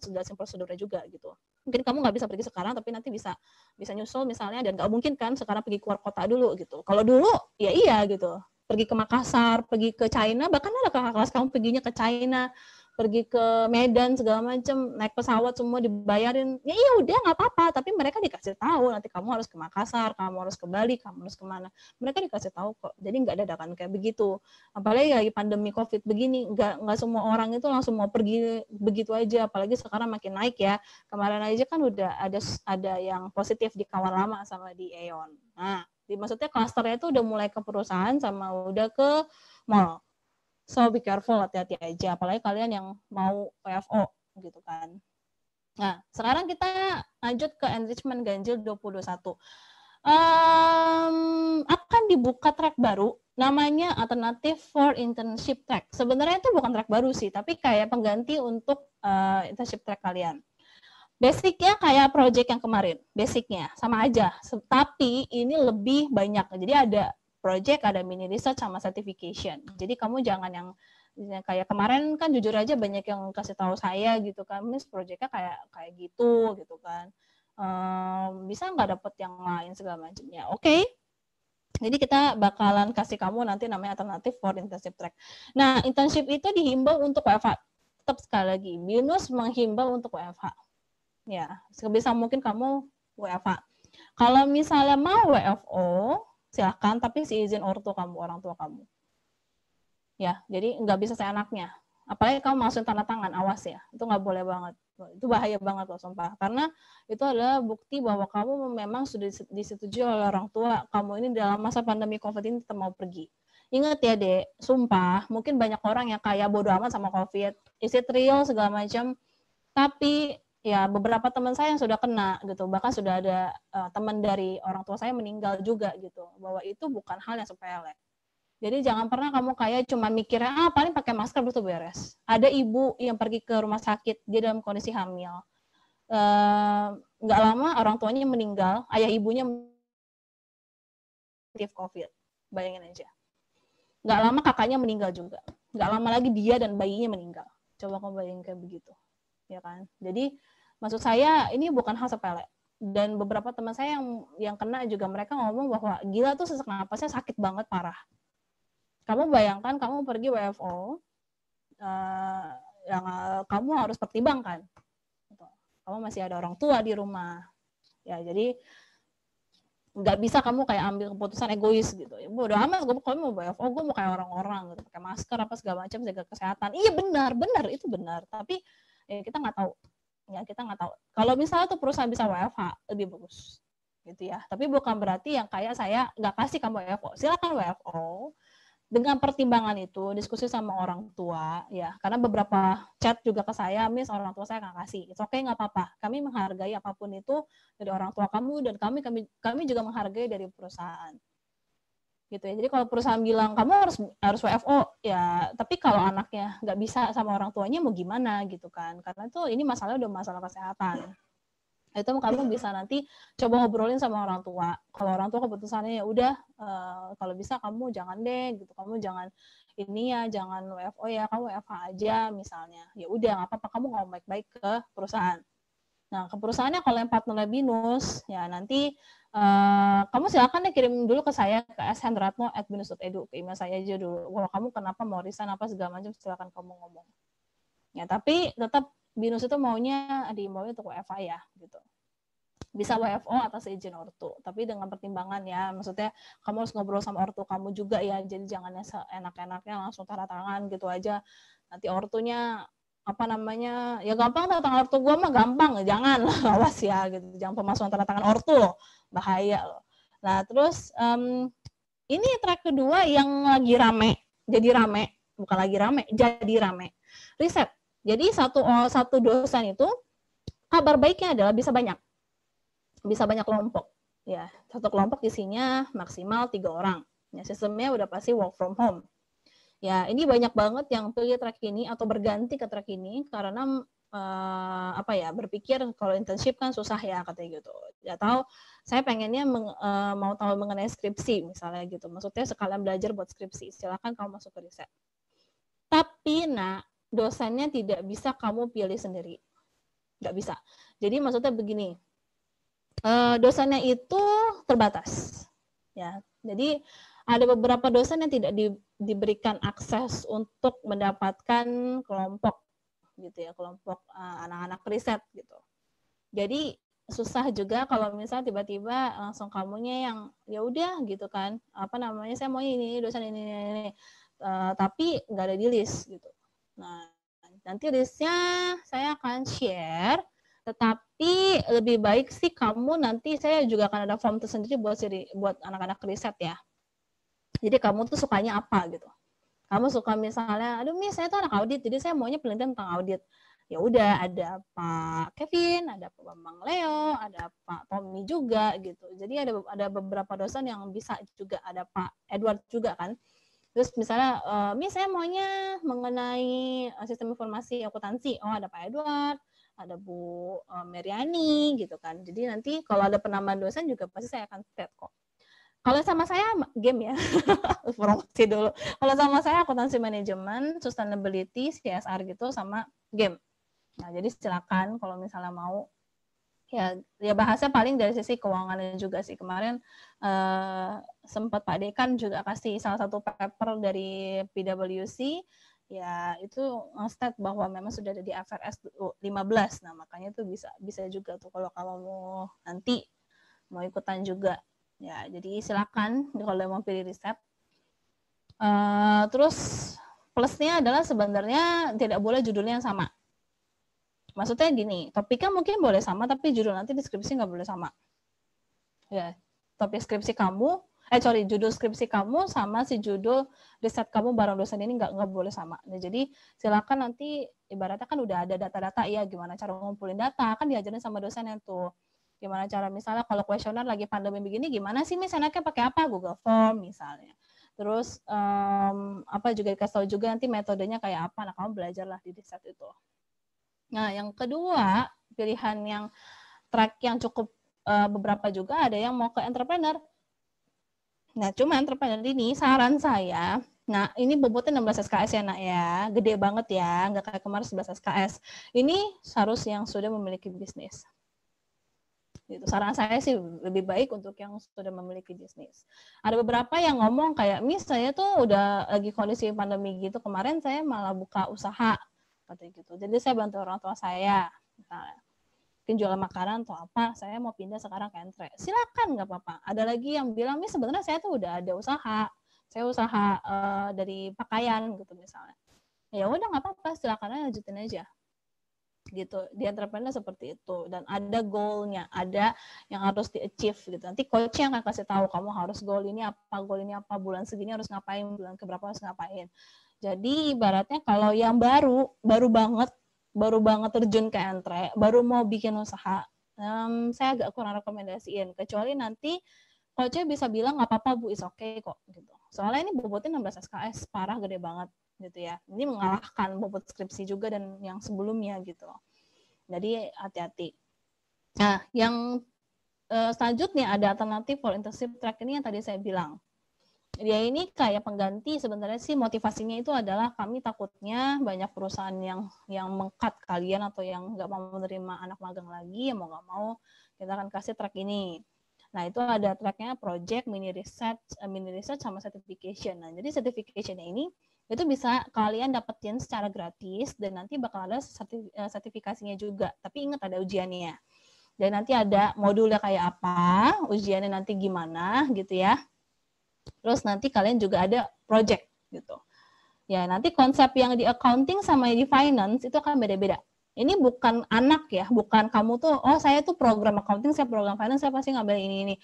sudah prosedurnya juga gitu mungkin kamu nggak bisa pergi sekarang tapi nanti bisa bisa nyusul misalnya dan nggak mungkin kan sekarang pergi keluar kota dulu gitu kalau dulu ya iya gitu pergi ke Makassar pergi ke China bahkan ada kakak kelas kamu perginya ke China pergi ke Medan segala macam naik pesawat semua dibayarin ya iya udah nggak apa-apa tapi mereka dikasih tahu nanti kamu harus ke Makassar kamu harus ke Bali kamu harus kemana mereka dikasih tahu kok jadi nggak dadakan kayak begitu apalagi lagi pandemi COVID begini nggak nggak semua orang itu langsung mau pergi begitu aja apalagi sekarang makin naik ya kemarin aja kan udah ada ada yang positif di kawan lama sama di Eon nah di, maksudnya klasternya itu udah mulai ke perusahaan sama udah ke mall so be careful hati-hati aja apalagi kalian yang mau WFO gitu kan nah sekarang kita lanjut ke enrichment ganjil 2021 um, akan dibuka track baru namanya alternative for internship track. Sebenarnya itu bukan track baru sih, tapi kayak pengganti untuk uh, internship track kalian. Basicnya kayak project yang kemarin, basicnya sama aja. Tapi ini lebih banyak. Jadi ada project, ada mini research sama certification. Hmm. Jadi kamu jangan yang kayak kemarin kan jujur aja banyak yang kasih tahu saya gitu kan, miss projectnya kayak kayak gitu gitu kan. Um, bisa nggak dapet yang lain segala macamnya. Oke, okay, jadi kita bakalan kasih kamu nanti namanya alternatif for internship track. Nah, internship itu dihimbau untuk WFH. Tetap sekali lagi, BINUS menghimbau untuk WFH. Ya, sebisa mungkin kamu WFH. Kalau misalnya mau WFO, silahkan tapi si izin ortu kamu orang tua kamu ya jadi nggak bisa seenaknya apalagi kamu masukin tanda tangan awas ya itu nggak boleh banget itu bahaya banget loh sumpah karena itu adalah bukti bahwa kamu memang sudah disetujui oleh orang tua kamu ini dalam masa pandemi covid ini tetap mau pergi Ingat ya, Dek, sumpah, mungkin banyak orang yang kayak bodoh amat sama COVID, isi real, segala macam. Tapi ya beberapa teman saya yang sudah kena gitu bahkan sudah ada uh, teman dari orang tua saya meninggal juga gitu bahwa itu bukan hal yang sepele jadi jangan pernah kamu kayak cuma mikirnya ah paling pakai masker itu beres ada ibu yang pergi ke rumah sakit dia dalam kondisi hamil eh, nggak uh, lama orang tuanya meninggal ayah ibunya positif covid bayangin aja nggak lama kakaknya meninggal juga nggak lama lagi dia dan bayinya meninggal coba kamu bayangin kayak begitu ya kan. Jadi maksud saya ini bukan hal sepele dan beberapa teman saya yang yang kena juga mereka ngomong bahwa gila tuh sesak napasnya sakit banget parah. Kamu bayangkan kamu pergi WFO uh, eh, yang uh, kamu harus pertimbangkan. Gitu. Kamu masih ada orang tua di rumah. Ya, jadi nggak bisa kamu kayak ambil keputusan egois gitu. ya Bodoh amat gue pokoknya mau WFO gue mau kayak orang-orang gitu, pakai masker apa segala macam, jaga kesehatan. Iya benar, benar itu benar. Tapi ya kita nggak tahu ya kita nggak tahu kalau misalnya tuh perusahaan bisa WFH lebih bagus gitu ya tapi bukan berarti yang kayak saya nggak kasih kamu WFO silakan WFO dengan pertimbangan itu diskusi sama orang tua ya karena beberapa chat juga ke saya miss orang tua saya nggak kasih itu oke okay, nggak apa-apa kami menghargai apapun itu dari orang tua kamu dan kami kami kami juga menghargai dari perusahaan gitu ya. Jadi kalau perusahaan bilang kamu harus harus WFO ya, tapi kalau hmm. anaknya nggak bisa sama orang tuanya mau gimana gitu kan? Karena itu ini masalah udah masalah kesehatan. Itu kamu bisa nanti coba ngobrolin sama orang tua. Kalau orang tua keputusannya ya udah uh, kalau bisa kamu jangan deh gitu, kamu jangan ini ya, jangan WFO ya, kamu WFH aja misalnya. Ya udah nggak apa-apa kamu ngomong baik-baik ke perusahaan. Nah, ke perusahaannya kalau yang lebih binus, ya nanti Uh, kamu silakan deh kirim dulu ke saya ke edu ke email saya aja dulu. Kalau kamu kenapa mau resign apa segala macam silakan kamu ngomong. Ya, tapi tetap binus itu maunya diimbau untuk WFA ya gitu. Bisa WFO atas izin ortu, tapi dengan pertimbangan ya. Maksudnya kamu harus ngobrol sama ortu kamu juga ya. Jadi jangan enak-enaknya langsung tanda tangan gitu aja. Nanti ortunya apa namanya ya gampang tanda tangan ortu gue mah gampang jangan awas ya gitu jangan pemasukan tanda tangan ortu loh bahaya loh nah terus um, ini track kedua yang lagi rame jadi rame bukan lagi rame jadi rame riset jadi satu satu dosen itu kabar baiknya adalah bisa banyak bisa banyak kelompok ya satu kelompok isinya maksimal tiga orang ya sistemnya udah pasti work from home Ya, ini banyak banget yang pilih track ini atau berganti ke track ini karena uh, apa ya berpikir kalau internship kan susah ya katanya gitu ya tahu saya pengennya meng, uh, mau tahu mengenai skripsi misalnya gitu maksudnya sekalian belajar buat skripsi silahkan kamu masuk ke riset tapi nak dosennya tidak bisa kamu pilih sendiri nggak bisa jadi maksudnya begini uh, dosennya itu terbatas ya jadi ada beberapa dosen yang tidak di, diberikan akses untuk mendapatkan kelompok gitu ya kelompok eh, anak-anak uh, riset gitu. Jadi susah juga kalau misalnya tiba-tiba langsung kamunya yang ya udah gitu kan apa namanya saya mau ini, dosen ini, ini, ini. Uh, tapi nggak ada di list gitu. Nah nanti listnya saya akan share tetapi lebih baik sih kamu nanti saya juga akan ada form tersendiri buat siri, buat anak-anak riset ya jadi kamu tuh sukanya apa gitu. Kamu suka misalnya, aduh Miss, saya tuh anak audit, jadi saya maunya penelitian tentang audit. Ya udah, ada Pak Kevin, ada Pak Bambang Leo, ada Pak Tommy juga gitu. Jadi ada ada beberapa dosen yang bisa juga, ada Pak Edward juga kan. Terus misalnya, uh, saya maunya mengenai eh, sistem informasi akuntansi. Oh, ada Pak Edward, ada Bu eh, Meriani gitu kan. Jadi nanti kalau ada penambahan dosen juga pasti saya akan state kok. Kalau sama saya game ya, promosi dulu. Kalau sama saya akuntansi manajemen, sustainability, CSR gitu sama game. Nah, jadi silakan kalau misalnya mau ya ya bahasnya paling dari sisi keuangan juga sih kemarin eh, sempat Pak Dekan juga kasih salah satu paper dari PwC ya itu ngasih bahwa memang sudah ada di FRS 15 nah makanya itu bisa bisa juga tuh kalau kamu mau nanti mau ikutan juga ya jadi silakan kalau mau pilih riset uh, terus plusnya adalah sebenarnya tidak boleh judulnya yang sama maksudnya gini topiknya mungkin boleh sama tapi judul nanti deskripsi nggak boleh sama ya topik skripsi kamu eh sorry judul skripsi kamu sama si judul riset kamu bareng dosen ini nggak nggak boleh sama. Nah, jadi silakan nanti ibaratnya kan udah ada data-data ya gimana cara ngumpulin data kan diajarin sama dosen yang tuh Gimana cara misalnya kalau kuesioner lagi pandemi begini gimana sih misalnya pakai apa Google Form misalnya. Terus um, apa juga dikasih tahu juga nanti metodenya kayak apa. Nah, kamu belajarlah di riset itu. Nah, yang kedua, pilihan yang track yang cukup uh, beberapa juga ada yang mau ke entrepreneur. Nah, cuma entrepreneur ini saran saya, nah ini bobotnya 16 SKS ya nak ya, gede banget ya, nggak kayak kemarin 11 SKS. Ini harus yang sudah memiliki bisnis. Gitu. Saran saya sih lebih baik untuk yang sudah memiliki bisnis. Ada beberapa yang ngomong kayak, mis saya tuh udah lagi kondisi pandemi gitu, kemarin saya malah buka usaha. kata gitu. Jadi saya bantu orang tua saya. Misalnya mungkin jualan makanan atau apa, saya mau pindah sekarang ke entre. Silakan nggak apa-apa. Ada lagi yang bilang, ini sebenarnya saya tuh udah ada usaha, saya usaha uh, dari pakaian gitu misalnya. Ya udah nggak apa-apa, silakan aja lanjutin aja gitu di entrepreneur seperti itu dan ada goalnya ada yang harus di achieve gitu nanti coach coachnya akan kasih tahu kamu harus goal ini apa goal ini apa bulan segini harus ngapain bulan keberapa harus ngapain jadi ibaratnya kalau yang baru baru banget baru banget terjun ke entre baru mau bikin usaha um, saya agak kurang rekomendasiin kecuali nanti coachnya bisa bilang nggak apa-apa bu is okay kok gitu soalnya ini bobotnya 16 SKS parah gede banget gitu ya. Ini mengalahkan bobot skripsi juga dan yang sebelumnya gitu. Jadi hati-hati. Nah, yang uh, selanjutnya ada alternatif for internship track ini yang tadi saya bilang. Dia ini kayak pengganti sebenarnya sih motivasinya itu adalah kami takutnya banyak perusahaan yang yang mengkat kalian atau yang nggak mau menerima anak magang lagi, yang mau nggak mau kita akan kasih track ini. Nah, itu ada tracknya project, mini research, eh, mini research sama certification. Nah, jadi certification ini itu bisa kalian dapetin secara gratis dan nanti bakal ada eh, sertifikasinya juga tapi ingat ada ujiannya ya. dan nanti ada modulnya kayak apa ujiannya nanti gimana gitu ya terus nanti kalian juga ada project gitu ya nanti konsep yang di accounting sama di finance itu akan beda-beda ini bukan anak ya, bukan kamu tuh, oh saya tuh program accounting, saya program finance, saya pasti ngambil ini ini.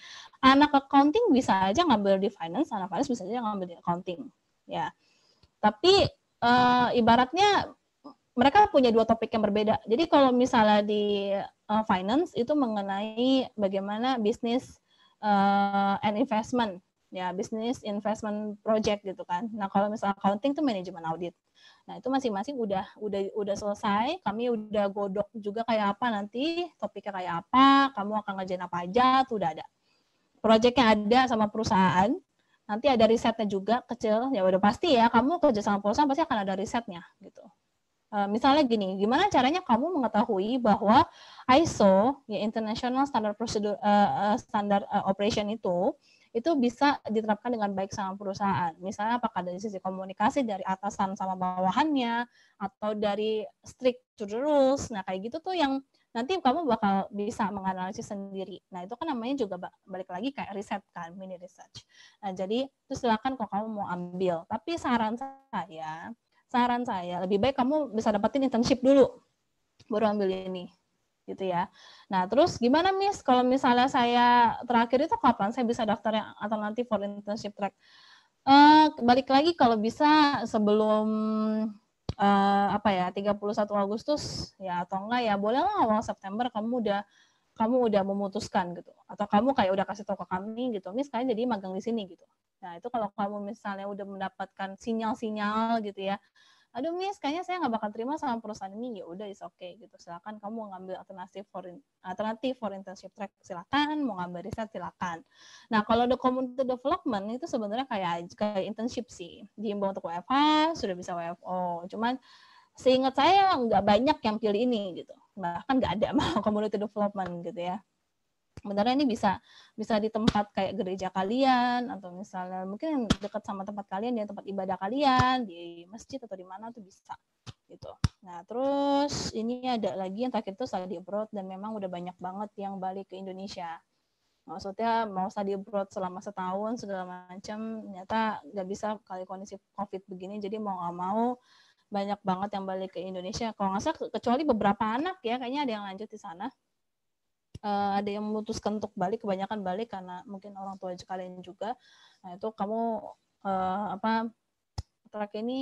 Anak accounting bisa aja ngambil di finance, anak finance bisa aja ngambil di accounting, ya. Tapi uh, ibaratnya mereka punya dua topik yang berbeda. Jadi kalau misalnya di uh, finance itu mengenai bagaimana bisnis uh, and investment ya bisnis investment project gitu kan. Nah kalau misalnya accounting itu manajemen audit. Nah itu masing-masing udah udah udah selesai. Kami udah godok juga kayak apa nanti topiknya kayak apa. Kamu akan ngerjain apa aja tuh udah ada. Project yang ada sama perusahaan nanti ada risetnya juga kecil ya udah pasti ya kamu kerja sama perusahaan pasti akan ada risetnya gitu uh, misalnya gini gimana caranya kamu mengetahui bahwa ISO ya International Standard Procedure uh, Standard Operation itu itu bisa diterapkan dengan baik sama perusahaan. Misalnya apakah dari sisi komunikasi dari atasan sama bawahannya atau dari strict to the rules. Nah, kayak gitu tuh yang nanti kamu bakal bisa menganalisis sendiri. Nah, itu kan namanya juga balik lagi kayak riset kan, mini research. Nah, jadi itu silakan kalau kamu mau ambil. Tapi saran saya, saran saya lebih baik kamu bisa dapetin internship dulu baru ambil ini gitu ya. Nah, terus gimana Miss kalau misalnya saya terakhir itu kapan saya bisa daftar yang alternatif for internship track? Uh, balik lagi kalau bisa sebelum uh, apa ya 31 Agustus ya atau enggak ya boleh lah awal September kamu udah kamu udah memutuskan gitu atau kamu kayak udah kasih toko kami gitu misalnya sekarang jadi magang di sini gitu nah itu kalau kamu misalnya udah mendapatkan sinyal-sinyal gitu ya aduh miss kayaknya saya nggak bakal terima sama perusahaan ini ya udah is okay, gitu silakan kamu ngambil alternatif for alternatif for internship track silakan mau ngambil riset silakan nah kalau the community development itu sebenarnya kayak kayak internship sih diimbau untuk WFH sudah bisa WFO cuman seingat saya nggak banyak yang pilih ini gitu bahkan nggak ada mah community development gitu ya sebenarnya ini bisa bisa di tempat kayak gereja kalian atau misalnya mungkin dekat sama tempat kalian di tempat ibadah kalian di masjid atau di mana tuh bisa gitu. Nah terus ini ada lagi yang terakhir itu study abroad dan memang udah banyak banget yang balik ke Indonesia. Maksudnya mau study abroad selama setahun segala macam ternyata nggak bisa kali kondisi covid begini jadi mau nggak mau banyak banget yang balik ke Indonesia. Kalau nggak salah kecuali beberapa anak ya kayaknya ada yang lanjut di sana uh, ada yang memutuskan untuk balik kebanyakan balik karena mungkin orang tua kalian juga nah itu kamu uh, apa kontrak ini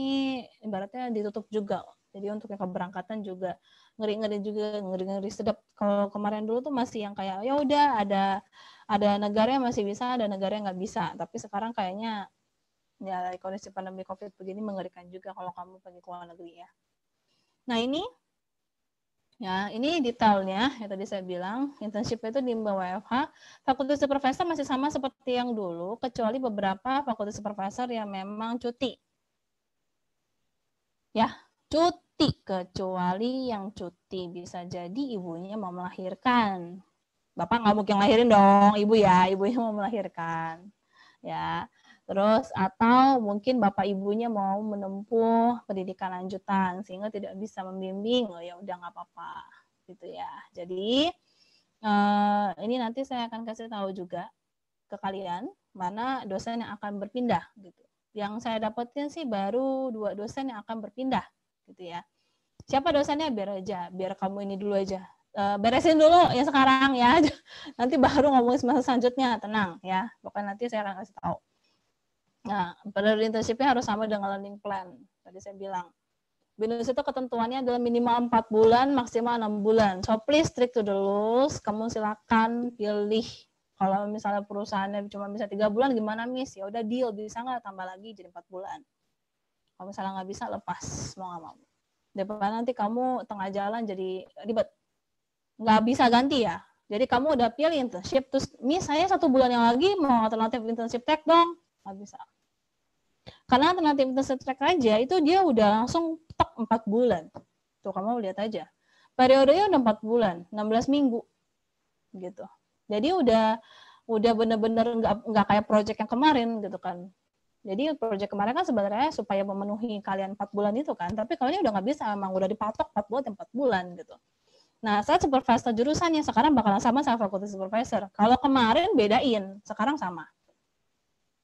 ibaratnya ditutup juga jadi untuk yang keberangkatan juga ngeri ngeri juga ngeri ngeri sedap kalau kemarin dulu tuh masih yang kayak ya udah ada ada negara yang masih bisa ada negara yang nggak bisa tapi sekarang kayaknya ya kondisi pandemi covid begini mengerikan juga kalau kamu pergi ke luar negeri ya nah ini Ya, ini detailnya ya tadi saya bilang, internship itu di WFH, fakultas supervisor masih sama seperti yang dulu, kecuali beberapa fakultas supervisor yang memang cuti. Ya, cuti, kecuali yang cuti bisa jadi ibunya mau melahirkan. Bapak nggak mungkin lahirin dong, ibu ya, ibunya mau melahirkan. Ya, Terus atau mungkin bapak ibunya mau menempuh pendidikan lanjutan sehingga tidak bisa membimbing, oh ya udah nggak apa-apa gitu ya. Jadi eh, ini nanti saya akan kasih tahu juga ke kalian mana dosen yang akan berpindah gitu. Yang saya dapetin sih baru dua dosen yang akan berpindah gitu ya. Siapa dosennya biar aja, biar kamu ini dulu aja. Eh, beresin dulu ya sekarang ya. Nanti baru ngomongin semester selanjutnya, tenang ya. Pokoknya nanti saya akan kasih tahu. Nah, pada internshipnya harus sama dengan learning plan. Tadi saya bilang. BINUS itu ketentuannya adalah minimal 4 bulan, maksimal 6 bulan. So, please strict to the rules. Kamu silakan pilih. Kalau misalnya perusahaannya cuma bisa 3 bulan, gimana, Miss? Ya udah deal, bisa nggak tambah lagi jadi 4 bulan. Kalau misalnya nggak bisa, lepas. Mau nggak mau. Depan nanti kamu tengah jalan jadi ribet. Nggak bisa ganti ya. Jadi kamu udah pilih internship, terus, Miss, saya satu bulan yang lagi mau alternatif internship tech dong. Nggak bisa karena alternativitas setrek aja itu dia udah langsung tek 4 bulan. Tuh kamu lihat aja. Periodenya udah 4 bulan, 16 minggu. Gitu. Jadi udah udah bener-bener nggak -bener nggak kayak project yang kemarin gitu kan. Jadi project kemarin kan sebenarnya supaya memenuhi kalian 4 bulan itu kan, tapi kalau ini udah nggak bisa, emang udah dipatok 4 bulan, 4 bulan gitu. Nah, saya supervisor jurusannya sekarang bakalan sama sama fakultas supervisor. Kalau kemarin bedain, sekarang sama.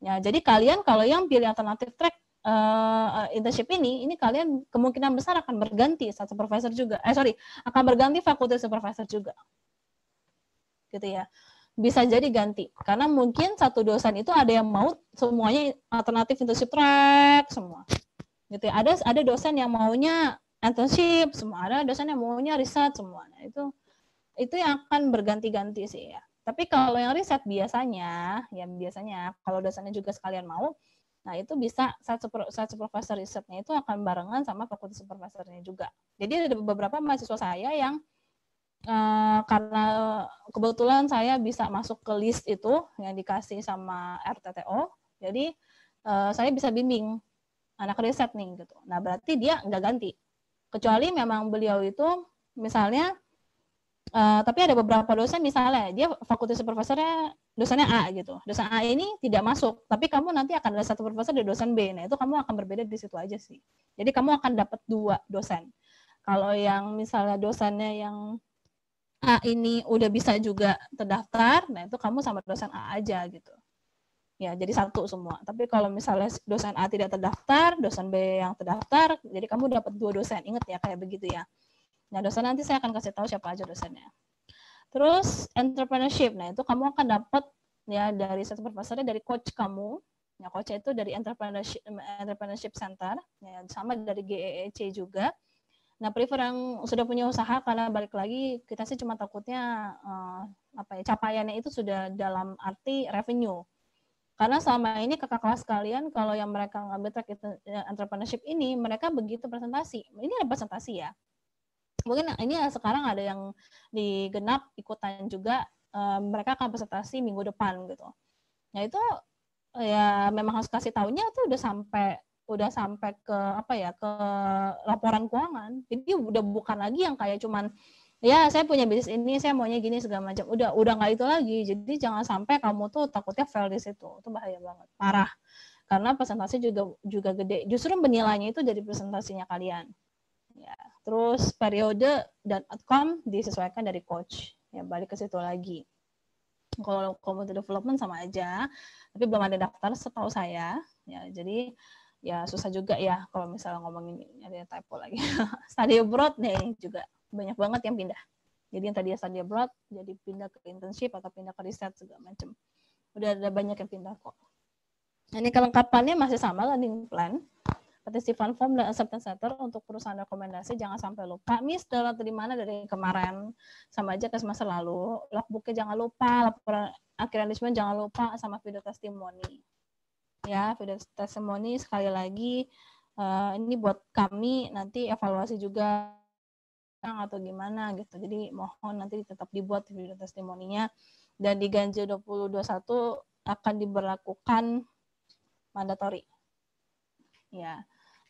Ya, jadi kalian kalau yang pilih alternatif track uh, internship ini, ini kalian kemungkinan besar akan berganti satu supervisor juga. Eh sorry, akan berganti fakultas supervisor juga. Gitu ya. Bisa jadi ganti. Karena mungkin satu dosen itu ada yang mau semuanya alternatif internship track semua. Gitu ya. Ada ada dosen yang maunya internship semua, ada dosen yang maunya riset semua. Nah, itu itu yang akan berganti-ganti sih ya. Tapi kalau yang riset biasanya, ya biasanya kalau dosennya juga sekalian mau, nah itu bisa satu, satu supervisor risetnya itu akan barengan sama fakultas supervisornya juga. Jadi ada beberapa mahasiswa saya yang uh, karena kebetulan saya bisa masuk ke list itu yang dikasih sama RTTO, jadi uh, saya bisa bimbing anak riset nih gitu. Nah berarti dia nggak ganti, kecuali memang beliau itu misalnya Uh, tapi ada beberapa dosen misalnya dia fakultas profesornya dosennya A gitu. Dosen A ini tidak masuk, tapi kamu nanti akan ada satu profesor di dosen B. Nah, itu kamu akan berbeda di situ aja sih. Jadi kamu akan dapat dua dosen. Kalau yang misalnya dosennya yang A ini udah bisa juga terdaftar, nah itu kamu sama dosen A aja gitu. Ya, jadi satu semua. Tapi kalau misalnya dosen A tidak terdaftar, dosen B yang terdaftar, jadi kamu dapat dua dosen. Ingat ya kayak begitu ya. Nah, dosen nanti saya akan kasih tahu siapa aja dosennya. Terus entrepreneurship, nah itu kamu akan dapat ya dari satu profesornya dari coach kamu. Ya, coach itu dari entrepreneurship entrepreneurship center, ya, sama dari GEEC juga. Nah, prefer yang sudah punya usaha karena balik lagi kita sih cuma takutnya uh, apa ya capaiannya itu sudah dalam arti revenue. Karena selama ini kakak kelas kalian kalau yang mereka ngambil track ya, entrepreneurship ini mereka begitu presentasi. Ini ada presentasi ya mungkin ini sekarang ada yang digenap ikutan juga um, mereka akan presentasi minggu depan gitu ya itu ya memang harus kasih tahunya tuh udah sampai udah sampai ke apa ya ke laporan keuangan jadi udah bukan lagi yang kayak cuman ya saya punya bisnis ini saya maunya gini segala macam udah udah nggak itu lagi jadi jangan sampai kamu tuh takutnya fail di situ itu bahaya banget parah karena presentasi juga juga gede justru menilainya itu dari presentasinya kalian Terus periode dan outcome disesuaikan dari coach. Ya balik ke situ lagi. Kalau community development sama aja, tapi belum ada daftar setahu saya. Ya jadi ya susah juga ya kalau misalnya ngomongin ada typo lagi. study abroad nih juga banyak banget yang pindah. Jadi yang tadi ya study abroad jadi pindah ke internship atau pindah ke riset segala macam. Udah ada banyak yang pindah kok. Nah, ini kelengkapannya masih sama landing plan participant form dan acceptance letter untuk perusahaan rekomendasi jangan sampai lupa miss dalam dari mana dari kemarin sama aja ke semester lalu logbooknya jangan lupa laporan akhir management jangan lupa sama video testimoni ya video testimoni sekali lagi uh, ini buat kami nanti evaluasi juga atau gimana gitu. Jadi mohon nanti tetap dibuat video testimoninya dan di Ganjil 2021 akan diberlakukan mandatori. Ya.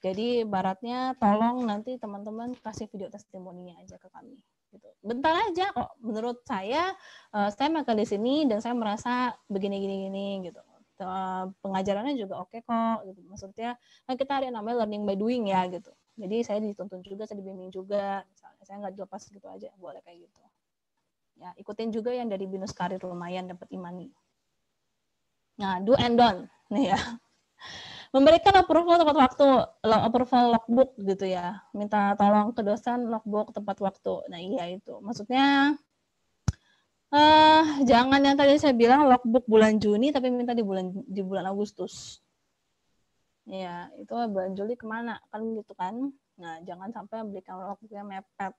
Jadi baratnya tolong nanti teman-teman kasih video testimoninya aja ke kami. Gitu. Bentar aja kok. Menurut saya, uh, saya makan di sini dan saya merasa begini-gini-gini gitu. Uh, pengajarannya juga oke okay kok. Gitu. Maksudnya, kan kita ada yang namanya learning by doing ya gitu. Jadi saya dituntun juga, saya dibimbing juga. Misalnya saya nggak dilepas gitu aja, boleh kayak gitu. Ya, ikutin juga yang dari binus karir lumayan dapat imani. Nah, do and don, nih ya memberikan approval tepat waktu, approval logbook gitu ya. Minta tolong ke dosen logbook tepat waktu. Nah, iya itu. Maksudnya uh, jangan yang tadi saya bilang logbook bulan Juni tapi minta di bulan di bulan Agustus. Ya, itu bulan Juli kemana kan gitu kan. Nah, jangan sampai memberikan logbooknya mepet.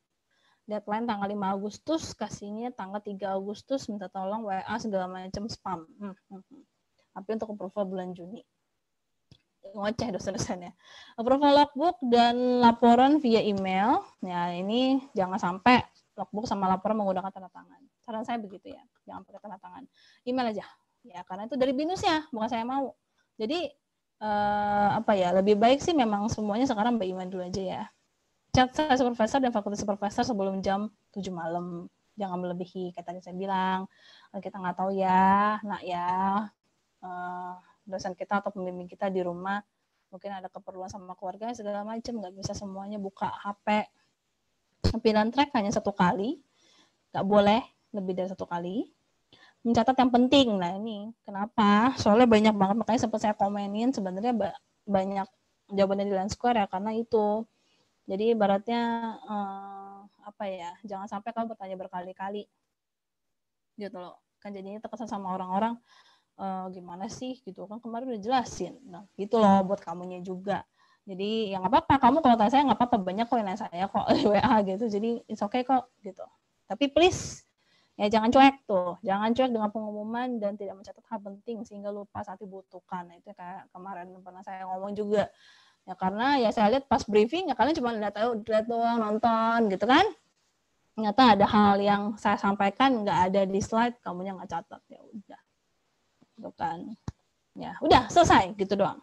Deadline tanggal 5 Agustus, kasihnya tanggal 3 Agustus, minta tolong WA segala macam spam. Hmm, hmm, hmm. Tapi untuk approval bulan Juni ngoceh dosen-dosennya. Approval logbook dan laporan via email. Ya, ini jangan sampai logbook sama laporan menggunakan tanda tangan. Saran saya begitu ya, jangan pakai tanda tangan. Email aja. Ya, karena itu dari BINUS bukan saya mau. Jadi eh, apa ya, lebih baik sih memang semuanya sekarang Mbak email dulu aja ya. Chat saya supervisor dan fakultas supervisor sebelum jam 7 malam. Jangan melebihi, kayak tadi saya bilang. Kita nggak tahu ya, nak ya. Eh, dosen kita atau pembimbing kita di rumah mungkin ada keperluan sama keluarga segala macam nggak bisa semuanya buka HP pilihan track hanya satu kali nggak boleh lebih dari satu kali mencatat yang penting nah ini kenapa soalnya banyak banget makanya sempat saya komenin sebenarnya banyak jawabannya di land square ya karena itu jadi ibaratnya eh, apa ya jangan sampai kamu bertanya berkali-kali gitu loh kan jadinya terkesan sama orang-orang uh, gimana sih gitu kan kemarin udah jelasin nah gitu loh buat kamunya juga jadi ya nggak apa-apa kamu kalau tanya saya nggak apa-apa banyak kok yang nanya saya kok WA gitu jadi it's okay kok gitu tapi please ya jangan cuek tuh jangan cuek dengan pengumuman dan tidak mencatat hal penting sehingga lupa saat dibutuhkan nah, itu kayak kemarin pernah saya ngomong juga ya karena ya saya lihat pas briefing ya kalian cuma lihat tahu lihat doang nonton gitu kan ternyata ada hal yang saya sampaikan nggak ada di slide kamunya nggak catat ya udah gitu kan ya udah selesai gitu doang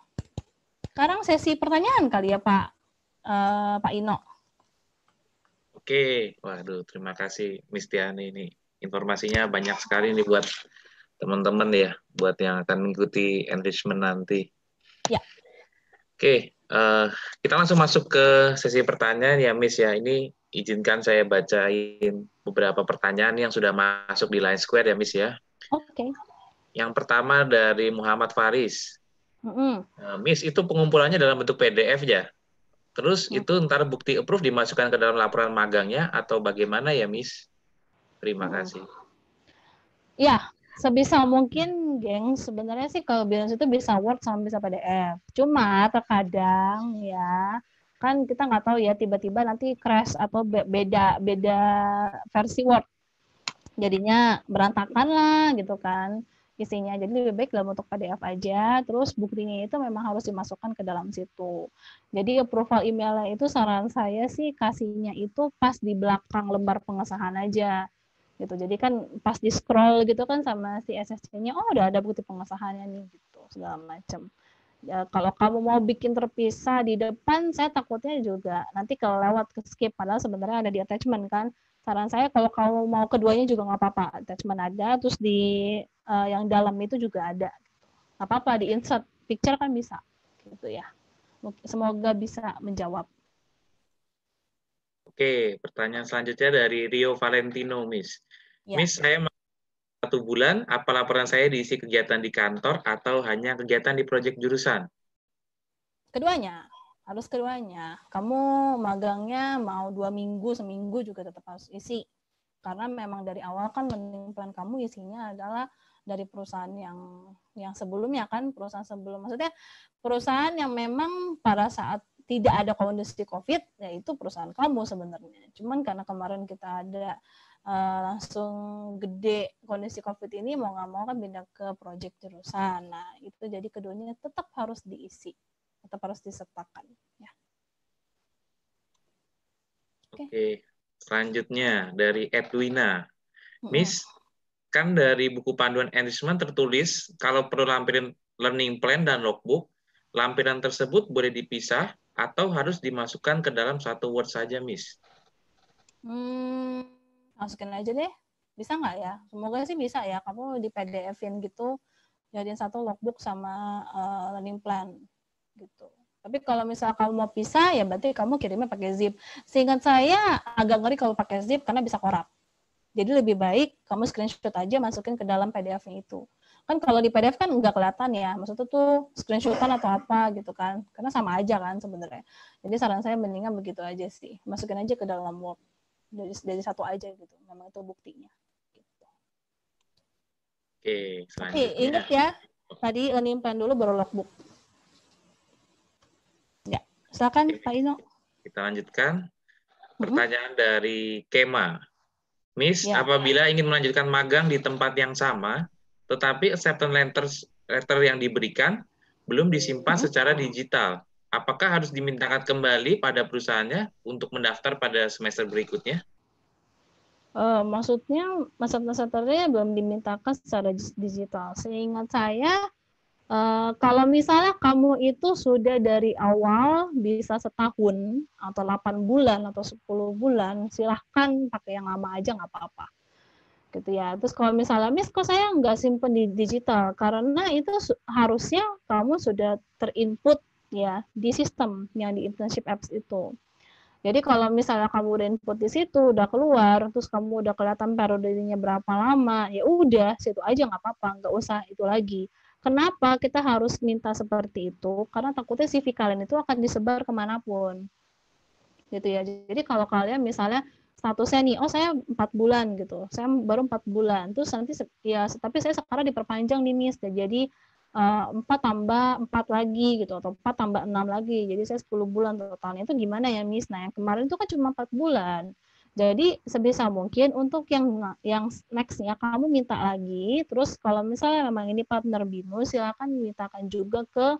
sekarang sesi pertanyaan kali ya Pak uh, Pak Ino oke waduh terima kasih Miss Tiani ini informasinya banyak sekali nih buat teman-teman ya buat yang akan mengikuti enrichment nanti ya oke uh, kita langsung masuk ke sesi pertanyaan ya Miss ya ini izinkan saya bacain beberapa pertanyaan yang sudah masuk di Line Square ya Miss ya. Oke. Okay. Yang pertama dari Muhammad Faris. Mm-hmm. Miss itu pengumpulannya dalam bentuk PDF ya. Terus mm itu ntar bukti approve dimasukkan ke dalam laporan magangnya atau bagaimana ya Miss? Terima mm kasih. Ya, sebisa mungkin geng sebenarnya sih kalau bilang itu bisa Word sama bisa PDF. Cuma terkadang ya kan kita nggak tahu ya tiba-tiba nanti crash atau beda beda versi Word jadinya berantakan lah gitu kan isinya. Jadi lebih baik dalam bentuk PDF aja, terus buktinya itu memang harus dimasukkan ke dalam situ. Jadi approval emailnya itu saran saya sih kasihnya itu pas di belakang lembar pengesahan aja gitu. Jadi kan pas di scroll gitu kan sama si SSC-nya, oh udah ada bukti pengesahannya nih gitu segala macam ya, kalau kamu mau bikin terpisah di depan saya takutnya juga nanti kelewat ke skip padahal sebenarnya ada di attachment kan saran saya kalau kamu mau keduanya juga nggak apa-apa attachment ada terus di uh, yang dalam itu juga ada nggak apa-apa di insert picture kan bisa gitu ya semoga bisa menjawab Oke, pertanyaan selanjutnya dari Rio Valentino, Miss. Ya. Miss, saya mau satu bulan, apa laporan saya diisi kegiatan di kantor atau hanya kegiatan di proyek jurusan? Keduanya, harus keduanya. Kamu magangnya mau dua minggu, seminggu juga tetap harus isi. Karena memang dari awal kan mending plan kamu isinya adalah dari perusahaan yang yang sebelumnya kan perusahaan sebelum maksudnya perusahaan yang memang pada saat tidak ada kondisi COVID yaitu perusahaan kamu sebenarnya. Cuman karena kemarin kita ada Eh, langsung gede kondisi COVID ini mau nggak mau kan pindah ke proyek jurusan. Nah, itu jadi keduanya tetap harus diisi, atau harus disertakan. Ya. Oke, okay. okay. selanjutnya dari Edwina. Hmm. Miss, kan dari buku panduan enrichment tertulis kalau perlu lampirin learning plan dan logbook, lampiran tersebut boleh dipisah atau harus dimasukkan ke dalam satu Word saja, Miss? Hmm, masukin aja deh bisa nggak ya semoga sih bisa ya kamu di PDF-in gitu jadiin satu logbook sama uh, learning plan gitu tapi kalau misal kamu mau pisah ya berarti kamu kirimnya pakai zip seingat saya agak ngeri kalau pakai zip karena bisa korap jadi lebih baik kamu screenshot aja masukin ke dalam pdf itu kan kalau di PDF kan nggak kelihatan ya maksudnya tuh screenshotan atau apa gitu kan karena sama aja kan sebenarnya jadi saran saya mendingan begitu aja sih masukin aja ke dalam Word dari dari satu aja gitu memang itu buktinya gitu. oke tapi ingat ya tadi nyimpan dulu baru logbook ya silakan oke. Pak Ino kita lanjutkan pertanyaan -hmm. dari Kema Miss, ya. apabila ingin melanjutkan magang di tempat yang sama, tetapi acceptance letter yang diberikan belum disimpan -hmm. secara digital, apakah harus dimintakan kembali pada perusahaannya untuk mendaftar pada semester berikutnya? Uh, maksudnya masa masternya belum dimintakan secara digital. Seingat saya, uh, kalau misalnya kamu itu sudah dari awal bisa setahun atau 8 bulan atau 10 bulan, silahkan pakai yang lama aja nggak apa-apa gitu ya. Terus kalau misalnya mis, kok saya nggak simpen di digital karena itu harusnya kamu sudah terinput ya di sistem yang di internship apps itu. Jadi kalau misalnya kamu udah input di situ, udah keluar, terus kamu udah kelihatan periodenya berapa lama, ya udah situ aja nggak apa-apa, nggak usah itu lagi. Kenapa kita harus minta seperti itu? Karena takutnya CV kalian itu akan disebar kemanapun. Gitu ya. Jadi kalau kalian misalnya statusnya nih, oh saya empat bulan gitu, saya baru empat bulan, terus nanti ya tapi saya sekarang diperpanjang nih miss, jadi Eh, empat uh, tambah empat lagi gitu atau empat tambah enam lagi jadi saya sepuluh bulan totalnya itu gimana ya Miss nah yang kemarin itu kan cuma empat bulan jadi sebisa mungkin untuk yang yang nextnya kamu minta lagi. Terus kalau misalnya memang ini partner BIMU, silakan mintakan juga ke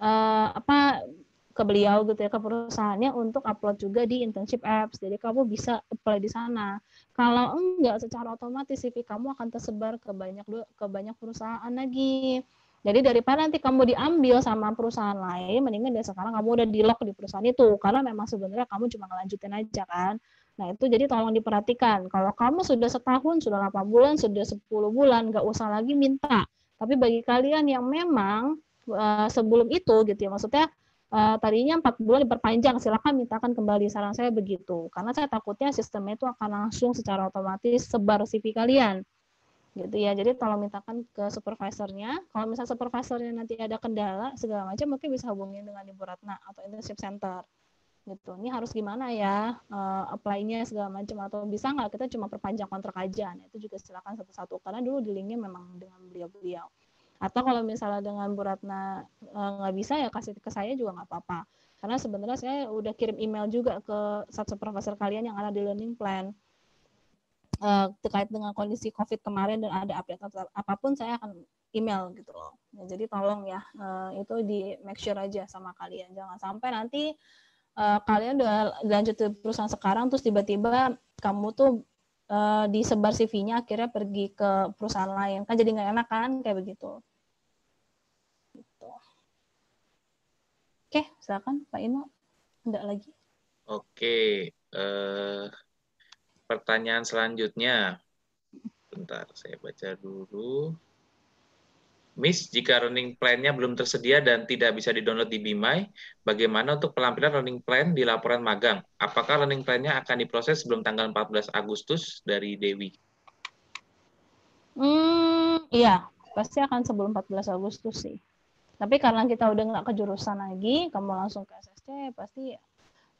uh, apa ke beliau gitu ya ke perusahaannya untuk upload juga di internship apps. Jadi kamu bisa apply di sana. Kalau enggak secara otomatis CV kamu akan tersebar ke banyak ke banyak perusahaan lagi. Jadi daripada nanti kamu diambil sama perusahaan lain, mendingan dari sekarang kamu udah di lock di perusahaan itu, karena memang sebenarnya kamu cuma ngelanjutin aja kan. Nah itu jadi tolong diperhatikan. Kalau kamu sudah setahun, sudah 8 bulan, sudah 10 bulan, nggak usah lagi minta. Tapi bagi kalian yang memang uh, sebelum itu gitu ya, maksudnya uh, tadinya empat bulan diperpanjang silakan mintakan kembali saran saya begitu karena saya takutnya sistemnya itu akan langsung secara otomatis sebar CV kalian gitu ya. Jadi tolong mintakan ke supervisornya. Kalau misalnya supervisornya nanti ada kendala segala macam, mungkin bisa hubungin dengan Ibu Ratna atau internship center gitu. Ini harus gimana ya uh, apply-nya segala macam atau bisa nggak kita cuma perpanjang kontrak aja? Nah, itu juga silakan satu-satu karena dulu di linknya memang dengan beliau-beliau. Atau kalau misalnya dengan Bu Ratna eh, nggak uh, bisa ya kasih ke saya juga nggak apa-apa. Karena sebenarnya saya udah kirim email juga ke satu supervisor kalian yang ada di learning plan Eh, terkait dengan kondisi COVID kemarin dan ada update apapun saya akan email gitu loh. Nah, jadi tolong ya uh, itu di make sure aja sama kalian. Jangan sampai nanti uh, kalian udah lanjut perusahaan sekarang terus tiba-tiba kamu tuh uh, disebar CV-nya akhirnya pergi ke perusahaan lain kan jadi nggak enak kan kayak begitu. Gitu. Oke, silakan Pak Ino. Enggak lagi. Oke, okay. uh pertanyaan selanjutnya. Bentar, saya baca dulu. Miss, jika running plan-nya belum tersedia dan tidak bisa di-download di BIMAI, bagaimana untuk pelampiran running plan di laporan magang? Apakah running plan-nya akan diproses sebelum tanggal 14 Agustus dari Dewi? Hmm, iya, pasti akan sebelum 14 Agustus sih. Tapi karena kita udah nggak ke jurusan lagi, kamu langsung ke SSC, pasti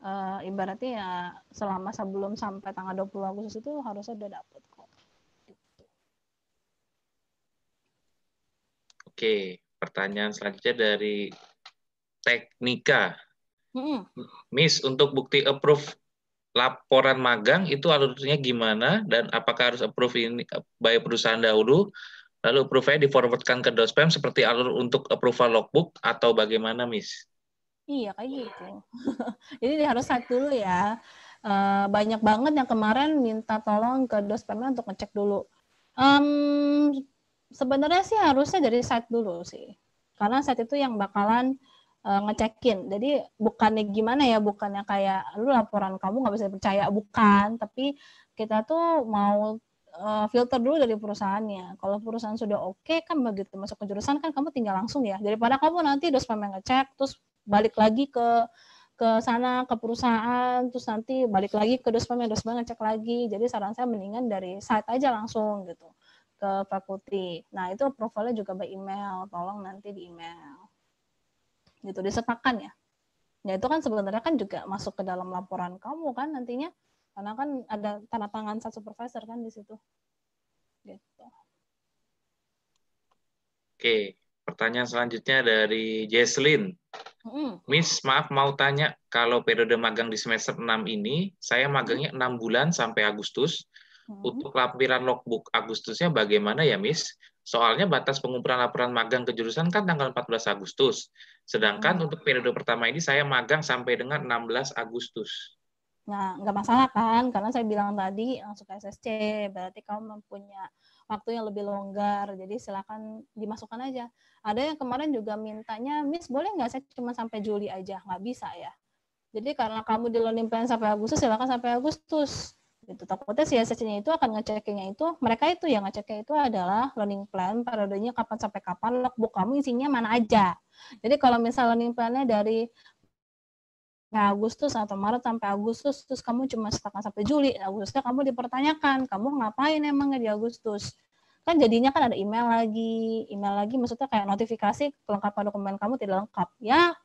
uh, ibaratnya ya selama sebelum sampai tanggal 20 Agustus itu harusnya udah dapet kok. Oke, pertanyaan selanjutnya dari Teknika. -hmm. Miss, untuk bukti approve laporan magang itu alurnya gimana dan apakah harus approve ini by perusahaan dahulu? Lalu approve-nya di-forwardkan ke dospem seperti alur untuk approval logbook atau bagaimana, Miss? Iya kayak gitu. Jadi harus satu dulu ya. Uh, banyak banget yang kemarin minta tolong ke dosperma untuk ngecek dulu. Um, sebenarnya sih harusnya dari site dulu sih. Karena site itu yang bakalan uh, ngecekin. Jadi bukannya gimana ya, bukannya kayak lu laporan kamu nggak bisa percaya, bukan. Tapi kita tuh mau uh, filter dulu dari perusahaannya. Kalau perusahaan sudah oke okay, kan begitu masuk ke jurusan kan kamu tinggal langsung ya. Daripada kamu nanti dos ngecek terus balik lagi ke ke sana ke perusahaan terus nanti balik lagi ke dosbang dosen ngecek lagi jadi saran saya mendingan dari site aja langsung gitu ke fakulti nah itu approvalnya juga by email tolong nanti di email gitu disertakan ya nah itu kan sebenarnya kan juga masuk ke dalam laporan kamu kan nantinya karena kan ada tanda tangan saat supervisor kan di situ gitu oke okay. Pertanyaan selanjutnya dari Jesslyn. Mm. Miss, maaf mau tanya, kalau periode magang di semester 6 ini, saya magangnya enam bulan sampai Agustus. Mm. Untuk lampiran logbook Agustusnya bagaimana ya, Miss? Soalnya batas pengumpulan laporan magang ke jurusan kan tanggal 14 Agustus. Sedangkan mm. untuk periode pertama ini saya magang sampai dengan 16 Agustus. Nah, nggak masalah kan? Karena saya bilang tadi langsung ke SSC, berarti kamu mempunyai waktu yang lebih longgar. Jadi silakan dimasukkan aja. Ada yang kemarin juga mintanya, Miss boleh nggak saya cuma sampai Juli aja? Nggak bisa ya. Jadi karena kamu di learning plan sampai Agustus, silakan sampai Agustus. Itu Takutnya sih nya itu akan ngeceknya itu, mereka itu yang ngeceknya itu adalah learning plan, periodenya kapan sampai kapan, logbook kamu isinya mana aja. Jadi kalau misal learning plan-nya dari Nah, Agustus atau Maret sampai Agustus, terus kamu cuma setengah sampai Juli. Nah, Agustusnya kamu dipertanyakan, kamu ngapain emangnya di Agustus? Kan jadinya kan ada email lagi, email lagi maksudnya kayak notifikasi kelengkapan dokumen kamu tidak lengkap. Ya,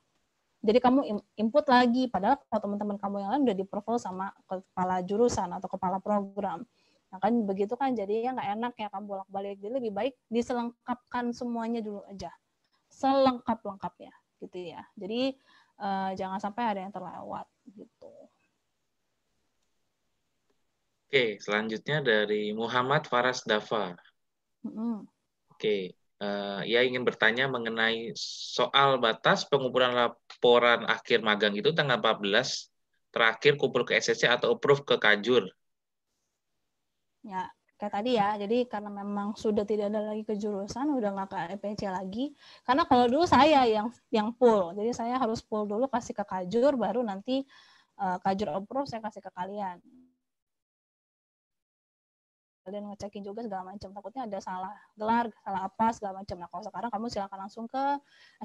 jadi kamu input lagi, padahal kalau teman-teman kamu yang lain udah profile sama kepala jurusan atau kepala program. Nah kan begitu kan jadinya nggak enak ya kamu bolak-balik. Jadi lebih baik diselengkapkan semuanya dulu aja. Selengkap-lengkapnya gitu ya. Jadi uh, jangan sampai ada yang terlewat gitu. Oke, selanjutnya dari Muhammad Faras Dafa. Mm-hmm. Oke, uh, ia ingin bertanya mengenai soal batas pengumpulan laporan akhir magang itu tanggal 14 terakhir kumpul ke SSC atau approve ke Kajur. Ya, kayak tadi ya jadi karena memang sudah tidak ada lagi kejurusan udah nggak ke EPC lagi karena kalau dulu saya yang yang full jadi saya harus full dulu kasih ke kajur baru nanti uh, kajur approve saya kasih ke kalian kalian ngecekin juga segala macam takutnya ada salah gelar salah apa segala macam nah kalau sekarang kamu silakan langsung ke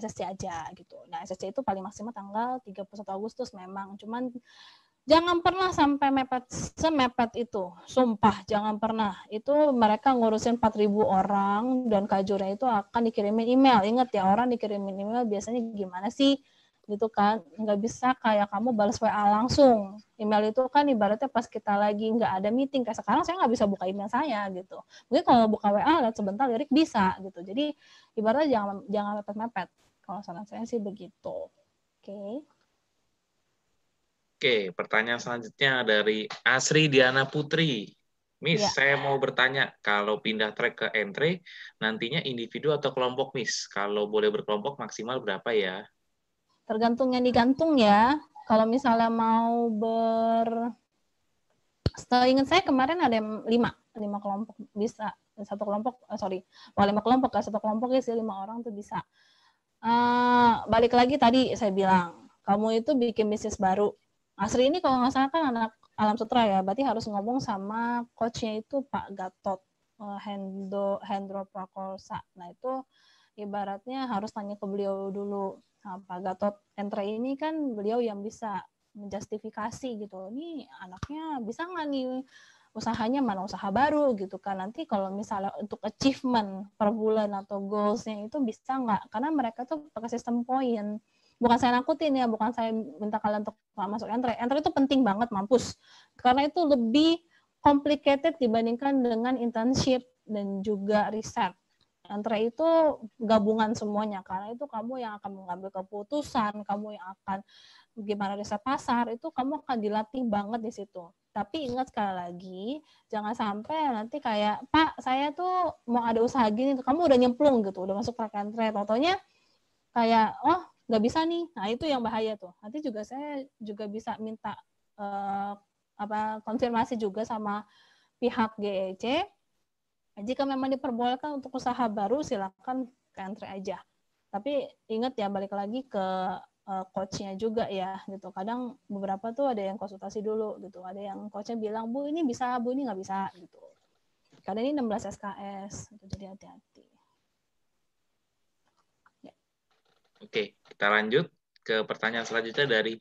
SSC aja gitu nah SSC itu paling maksimal tanggal 31 Agustus memang cuman jangan pernah sampai mepet semepet itu sumpah jangan pernah itu mereka ngurusin 4000 orang dan kajurnya itu akan dikirimin email ingat ya orang dikirimin email biasanya gimana sih gitu kan nggak bisa kayak kamu balas WA langsung email itu kan ibaratnya pas kita lagi nggak ada meeting kayak sekarang saya nggak bisa buka email saya gitu mungkin kalau buka WA lihat sebentar lirik bisa gitu jadi ibaratnya jangan jangan mepet-mepet kalau saran saya sih begitu oke okay. Oke, pertanyaan selanjutnya dari Asri Diana Putri. Miss, ya. saya mau bertanya, kalau pindah track ke entry, nantinya individu atau kelompok, Miss? Kalau boleh berkelompok, maksimal berapa ya? Tergantung yang digantung ya. Kalau misalnya mau ber... Setelah ingat saya, kemarin ada lima. Lima kelompok bisa. Satu kelompok, eh, sorry. mau lima kelompok, satu kelompok ya, lima orang tuh bisa. Uh, balik lagi tadi saya bilang, kamu itu bikin bisnis baru, Asri ini kalau nggak salah kan anak alam sutra ya, berarti harus ngomong sama coachnya itu Pak Gatot eh, Hendro Hendro Prakosa. Nah itu ibaratnya harus tanya ke beliau dulu. Nah, Pak Gatot Entre ini kan beliau yang bisa menjustifikasi gitu. Ini anaknya bisa nggak nih usahanya mana usaha baru gitu kan nanti kalau misalnya untuk achievement per bulan atau goalsnya itu bisa nggak karena mereka tuh pakai sistem poin bukan saya nakutin ya, bukan saya minta kalian untuk masuk entry. Entry e itu penting banget mampus. Karena itu lebih complicated dibandingkan dengan internship dan juga riset. Entry itu gabungan semuanya karena itu kamu yang akan mengambil keputusan, kamu yang akan gimana riset pasar itu kamu akan dilatih banget di situ. Tapi ingat sekali lagi, jangan sampai nanti kayak Pak saya tuh mau ada usaha gini, kamu udah nyemplung gitu, udah masuk track entry, totonya kayak oh nggak bisa nih nah itu yang bahaya tuh nanti juga saya juga bisa minta eh, apa konfirmasi juga sama pihak GEC nah, jika memang diperbolehkan untuk usaha baru silakan entry e aja tapi ingat ya balik lagi ke uh, coachnya juga ya gitu kadang beberapa tuh ada yang konsultasi dulu gitu ada yang coachnya bilang bu ini bisa bu ini nggak bisa gitu karena ini 16 SKS gitu, jadi hati-hati Oke, kita lanjut ke pertanyaan selanjutnya dari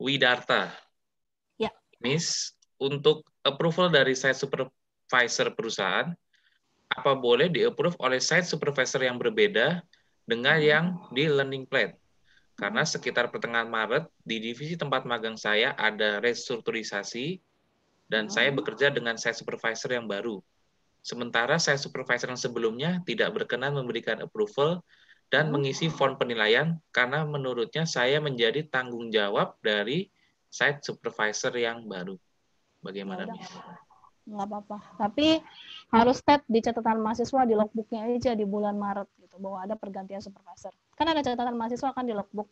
Widarta. Ya. Miss, untuk approval dari site supervisor perusahaan, apa boleh di-approve oleh site supervisor yang berbeda dengan yang di learning plan? Karena sekitar pertengahan Maret, di divisi tempat magang saya ada restrukturisasi, dan oh. saya bekerja dengan site supervisor yang baru. Sementara site supervisor yang sebelumnya tidak berkenan memberikan approval dan oh. mengisi form penilaian karena menurutnya saya menjadi tanggung jawab dari site supervisor yang baru. Bagaimana, Miss? Enggak apa-apa. Tapi harus tet di catatan mahasiswa di logbooknya aja di bulan Maret gitu bahwa ada pergantian supervisor. karena ada catatan mahasiswa kan di logbook.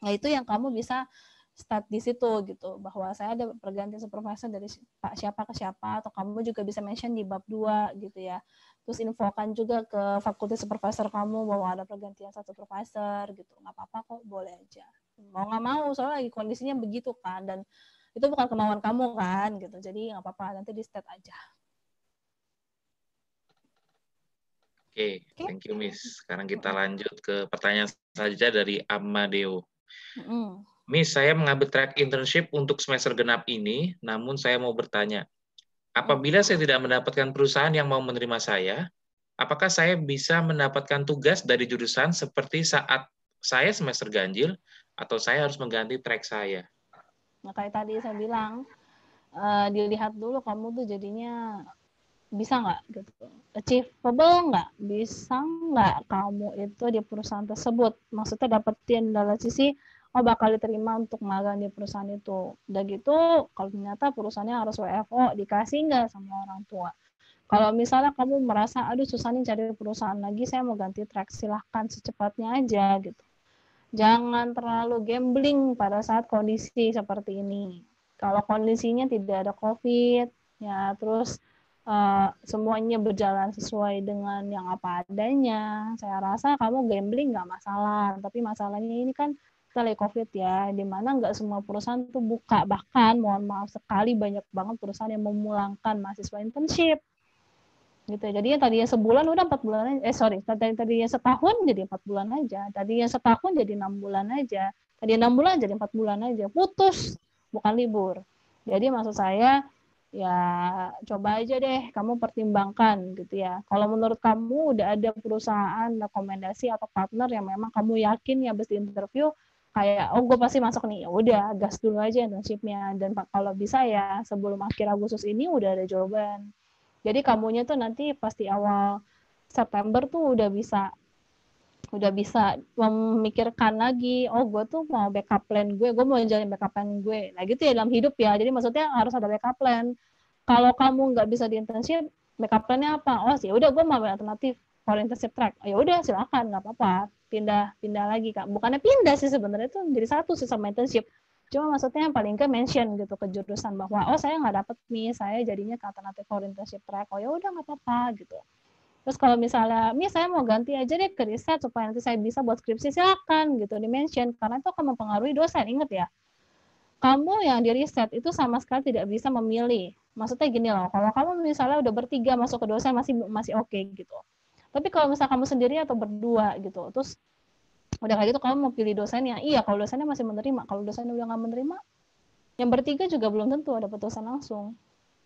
Nah itu yang kamu bisa start di situ gitu bahwa saya ada pergantian supervisor dari siapa ke siapa atau kamu juga bisa mention di bab 2 gitu ya terus infokan juga ke fakultas supervisor kamu bahwa ada pergantian satu supervisor gitu nggak apa-apa kok boleh aja mau nggak mau soalnya lagi kondisinya begitu kan dan itu bukan kemauan kamu kan gitu jadi nggak apa-apa nanti di state aja Oke, okay, thank you Miss. Sekarang kita lanjut ke pertanyaan saja dari Amadeo. Mm. Miss, saya mengambil track internship untuk semester genap ini, namun saya mau bertanya, Apabila saya tidak mendapatkan perusahaan yang mau menerima saya, apakah saya bisa mendapatkan tugas dari jurusan seperti saat saya semester ganjil atau saya harus mengganti track saya? Nah, kayak tadi saya bilang, uh, dilihat dulu kamu tuh jadinya bisa nggak gitu achievable nggak bisa nggak kamu itu di perusahaan tersebut maksudnya dapetin dalam sisi oh bakal diterima untuk magang di perusahaan itu. Udah gitu, kalau ternyata perusahaannya harus WFO, dikasih nggak sama orang tua? Kalau misalnya kamu merasa, aduh susah nih cari perusahaan lagi, saya mau ganti track, silahkan secepatnya aja gitu. Jangan terlalu gambling pada saat kondisi seperti ini. Kalau kondisinya tidak ada COVID, ya terus uh, semuanya berjalan sesuai dengan yang apa adanya, saya rasa kamu gambling nggak masalah. Tapi masalahnya ini kan tele covid ya di mana nggak semua perusahaan tuh buka bahkan mohon maaf sekali banyak banget perusahaan yang memulangkan mahasiswa internship gitu Jadi ya. jadinya tadinya sebulan udah empat bulan eh sorry tadi tadinya setahun jadi empat bulan aja tadi tadinya setahun jadi enam bulan aja tadi enam bulan jadi empat bulan aja putus bukan libur jadi maksud saya ya coba aja deh kamu pertimbangkan gitu ya. Kalau menurut kamu udah ada perusahaan rekomendasi atau partner yang memang kamu yakin ya best interview kayak oh gue pasti masuk nih ya udah gas dulu aja internshipnya dan kalau bisa ya sebelum akhir Agustus ini udah ada jawaban jadi kamunya tuh nanti pasti awal September tuh udah bisa udah bisa memikirkan lagi oh gue tuh mau backup plan gue gue mau jalan backup plan gue nah gitu ya dalam hidup ya jadi maksudnya harus ada backup plan kalau kamu nggak bisa di internship backup plannya apa oh sih ya udah gue mau alternatif kalau track oh, ya udah silakan nggak apa-apa pindah pindah lagi kak bukannya pindah sih sebenarnya itu menjadi satu sih sama internship cuma maksudnya yang paling ke mention gitu ke jurusan bahwa oh saya nggak dapet nih saya jadinya ke alternatif for internship track oh ya udah nggak apa-apa gitu terus kalau misalnya mi saya mau ganti aja deh ke riset supaya nanti saya bisa buat skripsi silakan gitu di mention karena itu akan mempengaruhi dosen inget ya kamu yang di riset itu sama sekali tidak bisa memilih maksudnya gini loh kalau kamu misalnya udah bertiga masuk ke dosen masih masih oke okay, gitu tapi kalau misal kamu sendiri atau berdua gitu, terus udah kayak gitu kamu mau pilih dosennya, iya kalau dosennya masih menerima, kalau dosennya udah nggak menerima, yang bertiga juga belum tentu ada putusan langsung.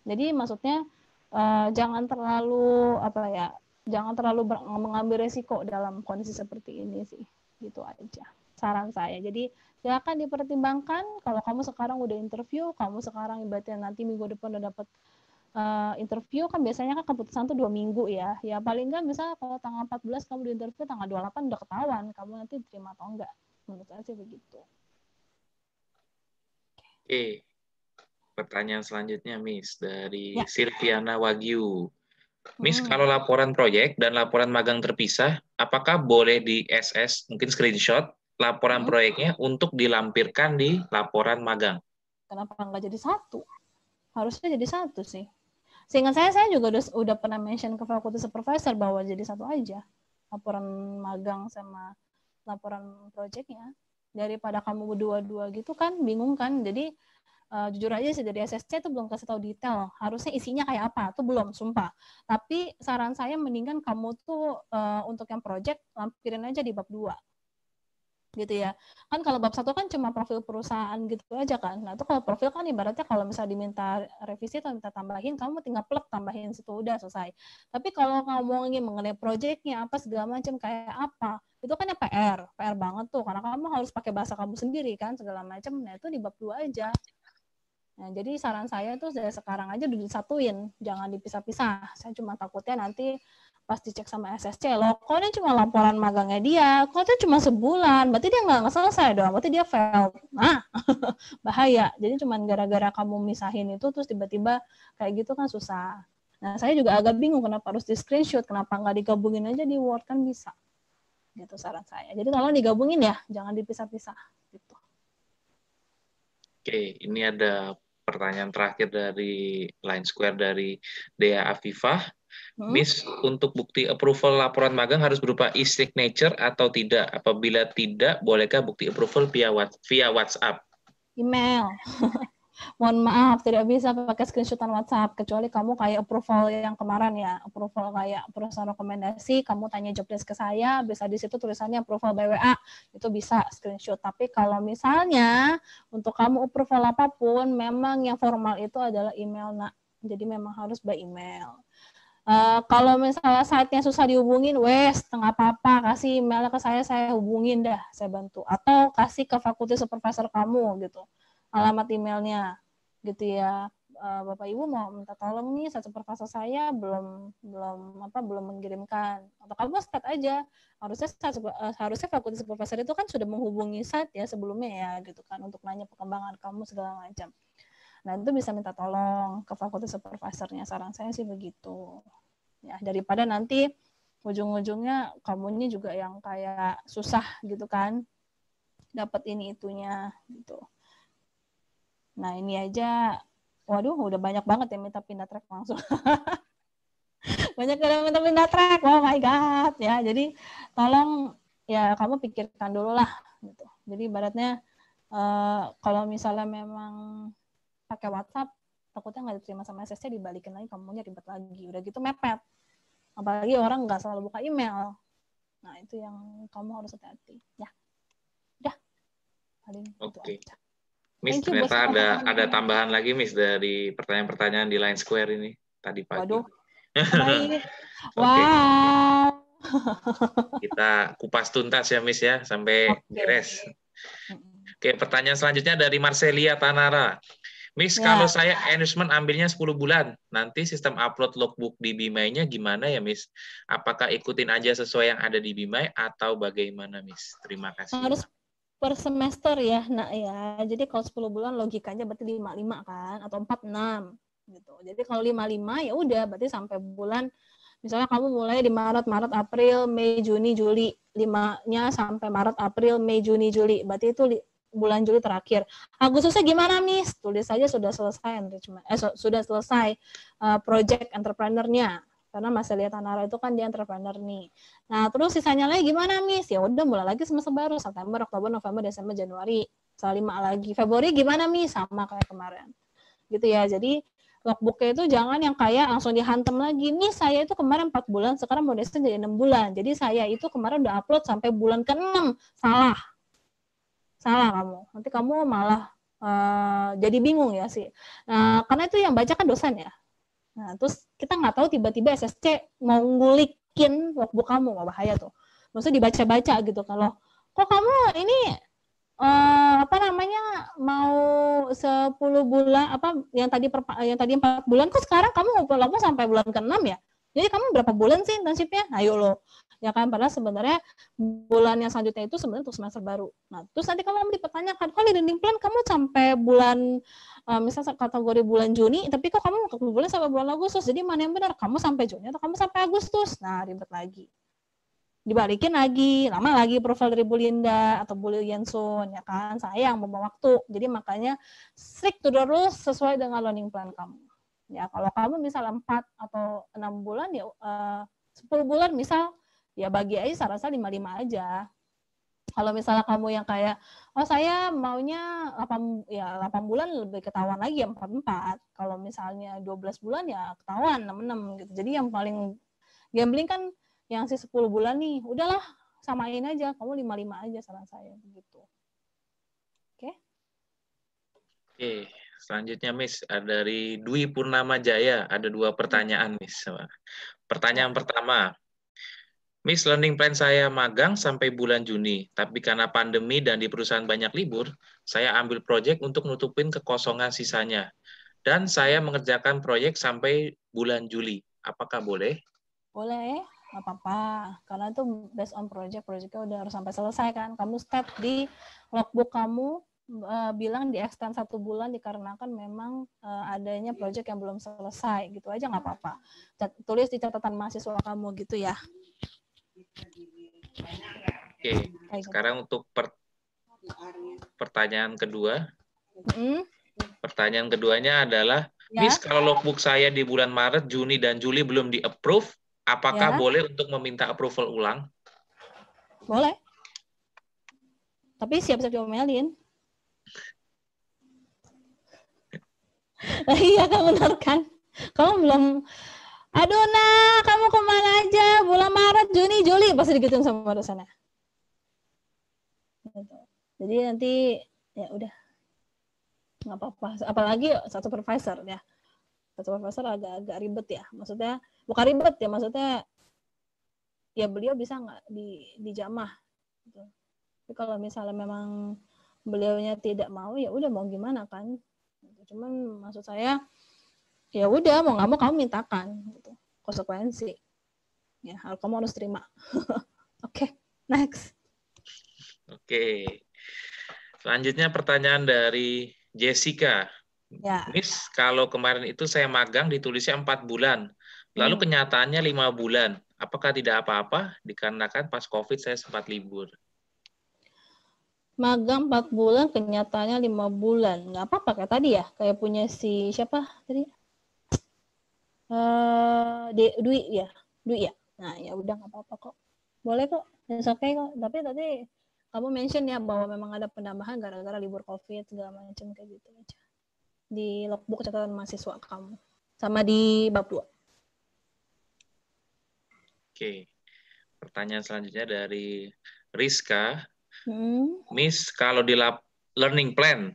Jadi maksudnya uh, jangan terlalu apa ya, jangan terlalu mengambil resiko dalam kondisi seperti ini sih, gitu aja saran saya. Jadi silakan dipertimbangkan kalau kamu sekarang udah interview, kamu sekarang ibaratnya nanti minggu depan udah dapat uh, interview kan biasanya kan keputusan tuh dua minggu ya. Ya paling nggak misalnya kalau tanggal 14 kamu di interview tanggal 28 udah ketahuan kamu nanti terima atau enggak. Menurut saya sih begitu. Oke. Okay. Pertanyaan selanjutnya Miss dari ya. Silviana Wagyu. Miss, hmm. kalau laporan proyek dan laporan magang terpisah, apakah boleh di SS, mungkin screenshot, laporan hmm. proyeknya untuk dilampirkan di laporan magang? Kenapa nggak jadi satu? Harusnya jadi satu sih Seingat saya, saya juga udah, udah pernah mention ke fakultas supervisor bahwa jadi satu aja laporan magang sama laporan proyeknya daripada kamu berdua-dua gitu kan bingung kan jadi uh, jujur aja sih dari SSC itu belum kasih tahu detail harusnya isinya kayak apa tuh belum sumpah tapi saran saya mendingan kamu tuh uh, untuk yang proyek lampirin aja di bab dua gitu ya. Kan kalau bab satu kan cuma profil perusahaan gitu aja kan. Nah, itu kalau profil kan ibaratnya kalau misalnya diminta revisi atau minta tambahin, kamu tinggal plek tambahin situ udah selesai. Tapi kalau ngomongin mengenai proyeknya apa segala macam kayak apa, itu kan ya PR, PR banget tuh karena kamu harus pakai bahasa kamu sendiri kan segala macam. Nah, itu di bab dua aja. Nah, jadi saran saya itu dari sekarang aja udah disatuin, jangan dipisah-pisah. Saya cuma takutnya nanti pas dicek sama SSC loh kok ini cuma laporan magangnya dia kok itu cuma sebulan berarti dia nggak selesai doang berarti dia fail nah bahaya jadi cuma gara-gara kamu misahin itu terus tiba-tiba kayak gitu kan susah nah saya juga agak bingung kenapa harus di screenshot kenapa nggak digabungin aja di Word kan bisa gitu saran saya jadi kalau digabungin ya jangan dipisah-pisah gitu oke ini ada pertanyaan terakhir dari Line Square dari Dea Afifah hmm? bis untuk bukti approval laporan magang harus berupa e-signature atau tidak? Apabila tidak, bolehkah bukti approval via via WhatsApp? Email. Mohon maaf, tidak bisa pakai screenshotan WhatsApp kecuali kamu kayak approval yang kemarin ya, approval kayak perusahaan rekomendasi, kamu tanya job desk ke saya, bisa di situ tulisannya approval by WA, itu bisa screenshot. Tapi kalau misalnya untuk kamu approval apapun, memang yang formal itu adalah email nak. Jadi memang harus by email. Uh, kalau misalnya saatnya susah dihubungin, wes, tengah apa-apa, kasih email ke saya, saya hubungin dah, saya bantu. Atau kasih ke fakultas supervisor kamu gitu, alamat emailnya, gitu ya. Eh, Bapak Ibu mau minta tolong nih, saya supervisor saya belum belum apa belum mengirimkan. Atau kamu start aja. Harusnya saat, eh, harusnya fakultas supervisor itu kan sudah menghubungi saat ya sebelumnya ya gitu kan untuk nanya perkembangan kamu segala macam. Nah, itu bisa minta tolong ke fakultas supervisornya. Saran saya sih begitu. Ya, daripada nanti ujung-ujungnya kamunya juga yang kayak susah gitu kan dapat ini itunya gitu. Nah, ini aja waduh udah banyak banget yang minta pindah track langsung. banyak yang minta pindah track. Oh my god ya. Jadi tolong ya kamu pikirkan dulu lah gitu. Jadi ibaratnya uh, kalau misalnya memang pakai WhatsApp takutnya nggak diterima sama SSC dibalikin lagi kamunya ribet lagi udah gitu mepet apalagi orang nggak selalu buka email nah itu yang kamu harus hati-hati ya udah paling oke okay. Miss ternyata ada ada tambahan lagi Miss dari pertanyaan-pertanyaan di Line Square ini tadi pagi Waduh. wow kita kupas tuntas ya Miss ya sampai okay. beres Oke, pertanyaan selanjutnya dari Marcelia Tanara. Miss, ya. kalau saya enrichment ambilnya 10 bulan, nanti sistem upload logbook di Bimai-nya gimana ya, Miss? Apakah ikutin aja sesuai yang ada di Bimai atau bagaimana, Miss? Terima kasih. Harus per semester ya, nak ya. Jadi kalau 10 bulan logikanya berarti 55 kan atau 46 gitu. Jadi kalau 55 ya udah berarti sampai bulan misalnya kamu mulai di Maret, Maret, April, Mei, Juni, Juli, 5-nya sampai Maret, April, Mei, Juni, Juli. Berarti itu bulan Juli terakhir. Agustusnya gimana, nih? Tulis saja sudah selesai enrichment. Eh, so, sudah selesai uh, project entrepreneurnya karena Mas Elia Tanara itu kan dia entrepreneur nih. Nah, terus sisanya lagi gimana, nih? Ya udah mulai lagi semester baru, September, Oktober, November, Desember, Januari. selama lagi. Februari gimana, nih Sama kayak kemarin. Gitu ya. Jadi, logbooknya itu jangan yang kayak langsung dihantam lagi. Nih, saya itu kemarin 4 bulan, sekarang modesnya jadi 6 bulan. Jadi, saya itu kemarin udah upload sampai bulan ke-6. Salah salah kamu nanti kamu malah uh, jadi bingung ya sih nah karena itu yang baca kan dosen ya nah terus kita nggak tahu tiba-tiba SSC mau ngulikin workbook kamu nggak bahaya tuh maksudnya dibaca-baca gitu kalau kok kamu ini uh, apa namanya mau 10 bulan apa yang tadi per, yang tadi empat bulan kok sekarang kamu ngumpul sampai bulan ke-6 ya jadi kamu berapa bulan sih internshipnya? Ayo nah, lo ya kan padahal sebenarnya bulan yang selanjutnya itu sebenarnya untuk semester baru nah terus nanti kamu dipertanyakan di oh, learning plan kamu sampai bulan uh, eh, misalnya kategori bulan Juni tapi kok kamu ke bulan sampai bulan Agustus jadi mana yang benar kamu sampai Juni atau kamu sampai Agustus nah ribet lagi dibalikin lagi lama lagi profil dari Bu Linda atau Bu Yensun ya kan sayang membawa waktu jadi makanya strict to the rules sesuai dengan learning plan kamu ya kalau kamu misal 4 atau enam bulan ya eh, uh, 10 bulan misal ya bagi aja saya rasa 55 aja kalau misalnya kamu yang kayak oh saya maunya 8 ya 8 bulan lebih ketahuan lagi ya 44 kalau misalnya 12 bulan ya ketahuan 66 gitu jadi yang paling gambling kan yang si 10 bulan nih udahlah samain aja kamu 55 aja saran saya begitu oke okay? oke okay. selanjutnya Miss dari Dwi Purnama Jaya ada dua pertanyaan Miss pertanyaan pertama Miss learning plan saya magang sampai bulan Juni, tapi karena pandemi dan di perusahaan banyak libur, saya ambil proyek untuk nutupin kekosongan sisanya. Dan saya mengerjakan proyek sampai bulan Juli. Apakah boleh? Boleh, eh? nggak apa-apa. Karena itu based on project, projectnya udah harus sampai selesai kan. Kamu step di logbook kamu, uh, bilang di extend satu bulan dikarenakan memang uh, adanya project yang belum selesai gitu aja nggak apa-apa tulis di catatan mahasiswa kamu gitu ya Oke, okay. sekarang untuk per pertanyaan kedua. Hmm? Pertanyaan keduanya adalah, ya. Miss, kalau logbook saya di bulan Maret, Juni, dan Juli belum di-approve, apakah ya. boleh untuk meminta approval ulang? Boleh. Tapi siap-siap diomelin. iya kan benar kan? Kamu belum aduh nak kamu kemana aja bulan Maret Juni Juli pasti digituin sama dosennya sana. jadi nanti ya udah nggak apa-apa apalagi satu supervisor ya satu supervisor agak-agak ribet ya maksudnya bukan ribet ya maksudnya ya beliau bisa nggak di dijamah gitu. tapi kalau misalnya memang beliaunya tidak mau ya udah mau gimana kan gitu. cuman maksud saya ya udah mau nggak mau kamu mintakan gitu. konsekuensi ya Kalau kamu harus terima oke okay, next oke okay. selanjutnya pertanyaan dari Jessica ya. Miss kalau kemarin itu saya magang ditulisnya empat bulan lalu hmm. kenyataannya lima bulan apakah tidak apa-apa dikarenakan pas covid saya sempat libur magang 4 bulan, kenyataannya lima bulan. Nggak apa-apa kayak tadi ya, kayak punya si siapa tadi? uh, duit ya duit ya nah ya udah nggak apa-apa kok boleh kok it's okay kok tapi tadi kamu mention ya bahwa memang ada penambahan gara-gara libur covid segala macam kayak gitu aja di logbook catatan mahasiswa kamu sama di bab 2 oke pertanyaan selanjutnya dari Rizka hmm. Miss kalau di lab learning plan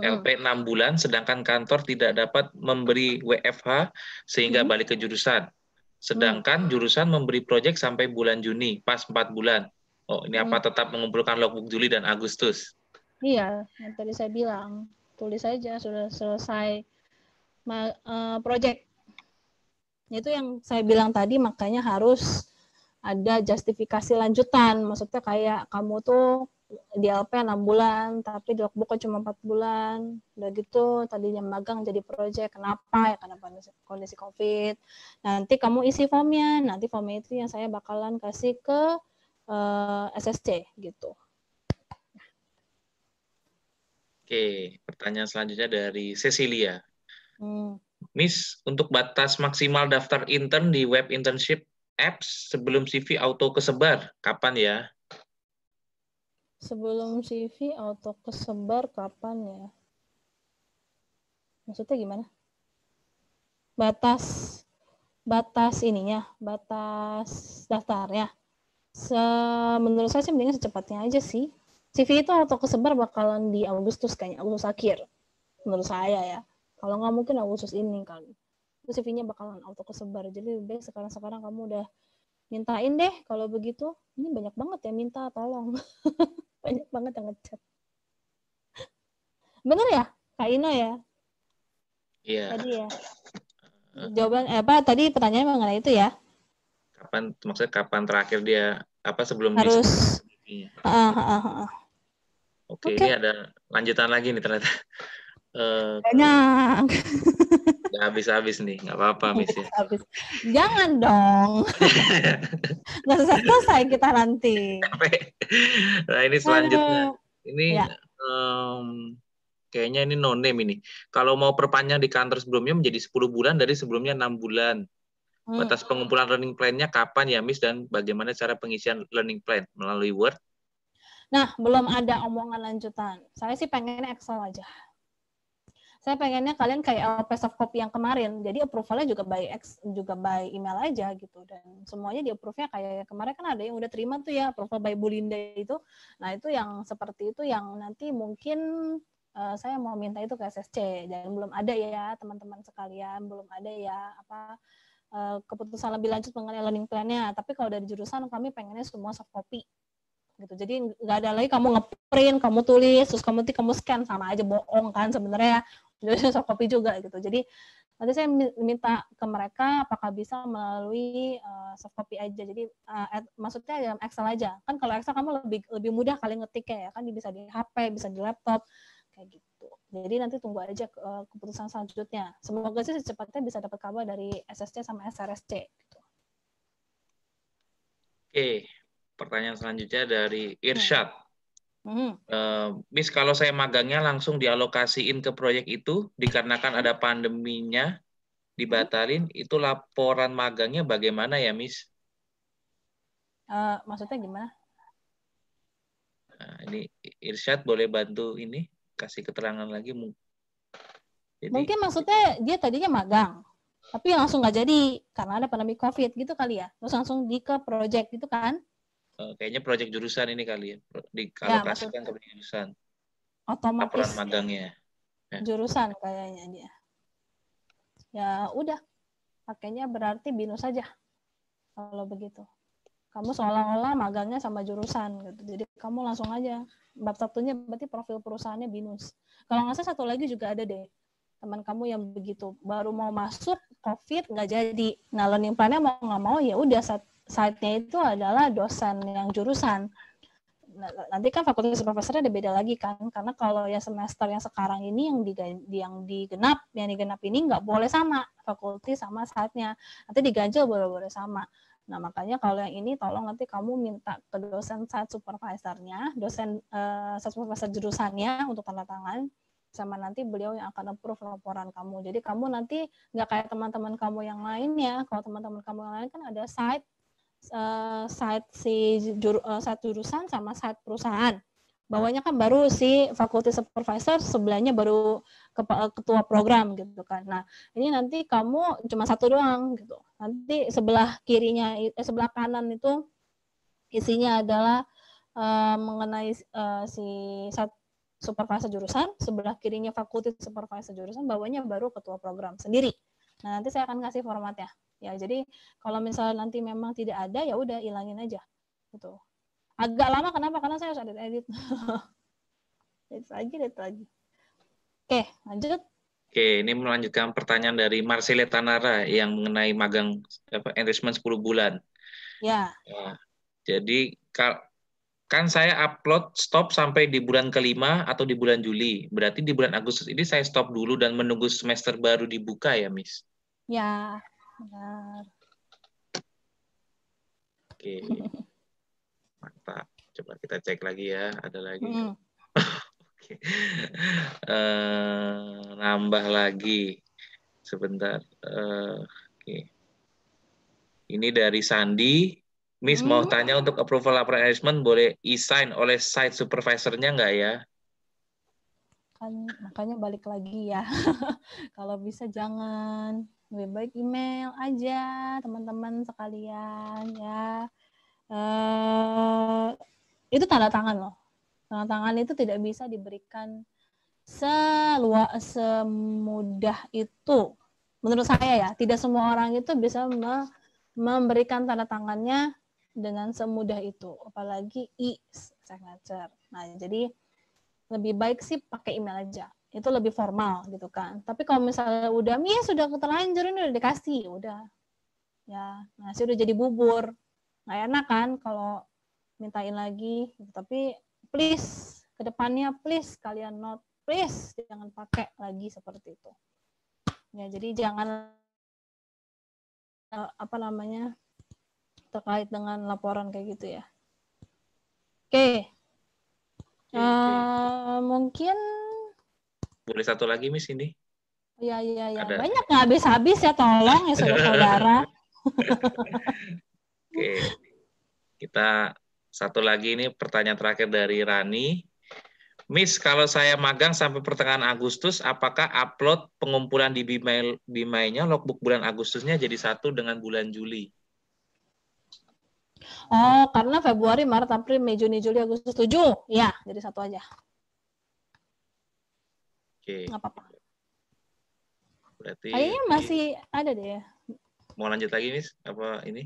LP 6 bulan sedangkan kantor tidak dapat memberi WFH sehingga balik ke jurusan. Sedangkan jurusan memberi proyek sampai bulan Juni, pas 4 bulan. Oh, ini apa tetap mengumpulkan logbook Juli dan Agustus? Iya, yang tadi saya bilang, tulis saja sudah selesai ma eh, proyek. Itu yang saya bilang tadi makanya harus ada justifikasi lanjutan. Maksudnya kayak kamu tuh di LP 6 bulan, tapi di logbook cuma 4 bulan. Udah gitu tadinya magang jadi proyek Kenapa? Ya karena kondisi COVID. Nanti kamu isi formnya. Nanti formnya itu yang saya bakalan kasih ke uh, eh, SSC gitu. Oke, pertanyaan selanjutnya dari Cecilia. Hmm. Miss, untuk batas maksimal daftar intern di web internship apps sebelum CV auto kesebar, kapan ya? sebelum CV auto kesebar kapan ya? Maksudnya gimana? Batas batas ininya, batas daftarnya. Se menurut saya sih mendingan secepatnya aja sih. CV itu auto kesebar bakalan di Agustus kayaknya, Agustus akhir. Menurut saya ya. Kalau nggak mungkin Agustus ini kali. CV-nya bakalan auto kesebar. Jadi lebih baik sekarang-sekarang kamu udah mintain deh kalau begitu. Ini banyak banget ya minta tolong. banyak banget yang ngechat bener ya kak Ino ya iya tadi ya jawaban eh, apa tadi pertanyaan mengenai itu ya kapan maksudnya kapan terakhir dia apa sebelum harus di... uh, uh, uh, oke okay, okay. ini ada lanjutan lagi nih ternyata uh, banyak habis-habis nih, nggak apa-apa, iya, Miss. Ya. Habis. Jangan dong. nggak selesai-selesai kita nanti. nah, ini selanjutnya. Ini ya. um, kayaknya ini no name ini. Kalau mau perpanjang di kantor sebelumnya menjadi 10 bulan dari sebelumnya 6 bulan. Hmm. Batas pengumpulan learning plan-nya kapan ya, Miss, dan bagaimana cara pengisian learning plan melalui Word? Nah, belum ada omongan lanjutan. Saya sih pengen Excel aja saya pengennya kalian kayak LPS soft copy yang kemarin jadi approvalnya juga by X juga by email aja gitu dan semuanya di approve-nya kayak kemarin kan ada yang udah terima tuh ya approval by Bulinda itu nah itu yang seperti itu yang nanti mungkin uh, saya mau minta itu ke SSC dan belum ada ya teman-teman sekalian belum ada ya apa uh, keputusan lebih lanjut mengenai learning plan-nya tapi kalau dari jurusan kami pengennya semua soft copy gitu. Jadi nggak ada lagi kamu ngeprint, kamu tulis, terus kamu nanti kamu scan sama aja bohong kan sebenarnya. Ya. Jadi soft copy juga gitu. Jadi nanti saya minta ke mereka apakah bisa melalui uh, soft copy aja. Jadi uh, at, maksudnya dalam ya Excel aja. Kan kalau Excel kamu lebih lebih mudah kali ngetiknya ya kan bisa di HP, bisa di laptop kayak gitu. Jadi nanti tunggu aja ke, uh, keputusan selanjutnya. Semoga sih secepatnya bisa dapat kabar dari SSC sama SRSC gitu. Oke, pertanyaan selanjutnya dari iya. Irsyad. Hmm. Eh, Miss, kalau saya magangnya langsung dialokasiin ke proyek itu dikarenakan ada pandeminya dibatalin, hmm. itu laporan magangnya bagaimana ya, Miss? Uh, maksudnya gimana? Nah, ini Irsyad boleh bantu ini kasih keterangan lagi. Jadi, Mungkin maksudnya dia tadinya magang, tapi langsung nggak jadi karena ada pandemi COVID gitu kali ya. Terus langsung di ke project gitu kan? Eh, kayaknya proyek jurusan ini kali ya dikalokasikan ya, ke jurusan otomatis magangnya ya. jurusan kayaknya dia ya udah pakainya berarti binus saja kalau begitu kamu seolah-olah magangnya sama jurusan gitu jadi kamu langsung aja bab satunya berarti profil perusahaannya binus kalau nggak salah satu lagi juga ada deh teman kamu yang begitu baru mau masuk covid nggak jadi nah learning plannya mau nggak mau ya udah side-nya itu adalah dosen yang jurusan. Nah, nanti kan fakultas profesornya ada beda lagi kan karena kalau yang semester yang sekarang ini yang di yang digenap yang digenap ini nggak boleh sama fakultas sama saatnya nanti diganjel boleh boleh sama nah makanya kalau yang ini tolong nanti kamu minta ke dosen saat supervisornya dosen eh, saat supervisor jurusannya untuk tanda tangan sama nanti beliau yang akan approve laporan kamu. Jadi kamu nanti nggak kayak teman-teman kamu yang lain ya. Kalau teman-teman kamu yang lain kan ada site uh, side si jur, uh, eh, side jurusan sama side perusahaan. Bawahnya ah. kan baru si fakultas supervisor, sebelahnya baru eh, ketua program gitu kan. Nah, ini nanti kamu cuma satu doang gitu. Nanti sebelah kirinya eh, sebelah kanan itu isinya adalah uh, mengenai uh, si side supervisor jurusan, sebelah kirinya fakultas supervisor jurusan, bawahnya baru ketua program sendiri. Nah, nanti saya akan kasih formatnya ya jadi kalau misalnya nanti memang tidak ada ya udah hilangin aja gitu agak lama kenapa karena saya harus edit edit edit lagi edit lagi oke lanjut oke ini melanjutkan pertanyaan dari Marcele Tanara yang mengenai magang apa, enrichment 10 bulan ya, ya jadi kan saya upload stop sampai di bulan kelima atau di bulan Juli. Berarti di bulan Agustus ini saya stop dulu dan menunggu semester baru dibuka ya, Miss? Ya, Benar. Oke. Mantap. Coba kita cek lagi ya, ada lagi. Hmm. Oke. Uh, nambah lagi. Sebentar. Uh, Oke. Ini dari Sandi. Miss hmm. mau tanya untuk approval laporan management boleh e-sign oleh site supervisornya nggak ya? Kan, makanya balik lagi ya. Kalau bisa jangan lebih baik email aja teman-teman sekalian ya uh, itu tanda tangan loh tanda tangan itu tidak bisa diberikan seluas semudah itu menurut saya ya tidak semua orang itu bisa me memberikan tanda tangannya dengan semudah itu apalagi e signature nah jadi lebih baik sih pakai email aja itu lebih formal gitu kan tapi kalau misalnya udah mie sudah terlanjur ini udah dikasih ya udah ya nasi udah jadi bubur nggak enak kan kalau mintain lagi gitu. tapi please kedepannya please kalian not please jangan pakai lagi seperti itu ya jadi jangan eh, apa namanya terkait dengan laporan kayak gitu ya oke okay. okay, uh, eh, mungkin boleh satu lagi Miss ini? Iya iya iya. Banyak nggak habis-habis ya tolong ya saudara-saudara. Oke. Kita satu lagi ini pertanyaan terakhir dari Rani. Miss, kalau saya magang sampai pertengahan Agustus, apakah upload pengumpulan di Bimai, Bimainya logbook bulan Agustusnya jadi satu dengan bulan Juli? Oh, karena Februari, Maret, April, Mei, Juni, Juli, Agustus tujuh Ya, jadi satu aja. Oke. Okay. Nggak apa-apa. Berarti Kayaknya masih ada deh ya. Mau lanjut lagi nih apa ini?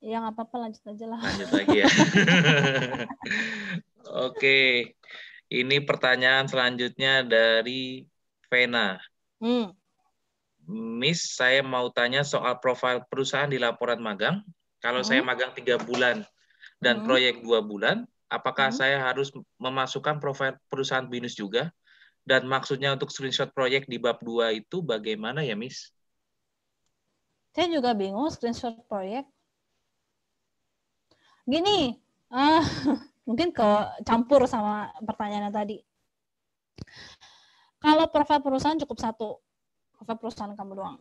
Ya nggak apa-apa lanjut aja lah. Lanjut lagi ya. Oke. Okay. Ini pertanyaan selanjutnya dari Vena. Hmm. Miss, saya mau tanya soal profil perusahaan di laporan magang. Kalau hmm. saya magang tiga bulan dan hmm. proyek dua bulan, apakah hmm. saya harus memasukkan profil perusahaan BINUS juga? Dan maksudnya untuk screenshot proyek di bab 2 itu bagaimana ya, Miss? Saya juga bingung screenshot proyek. Gini, uh, mungkin ke campur sama pertanyaan tadi. Kalau profil perusahaan cukup satu, profil perusahaan kamu doang.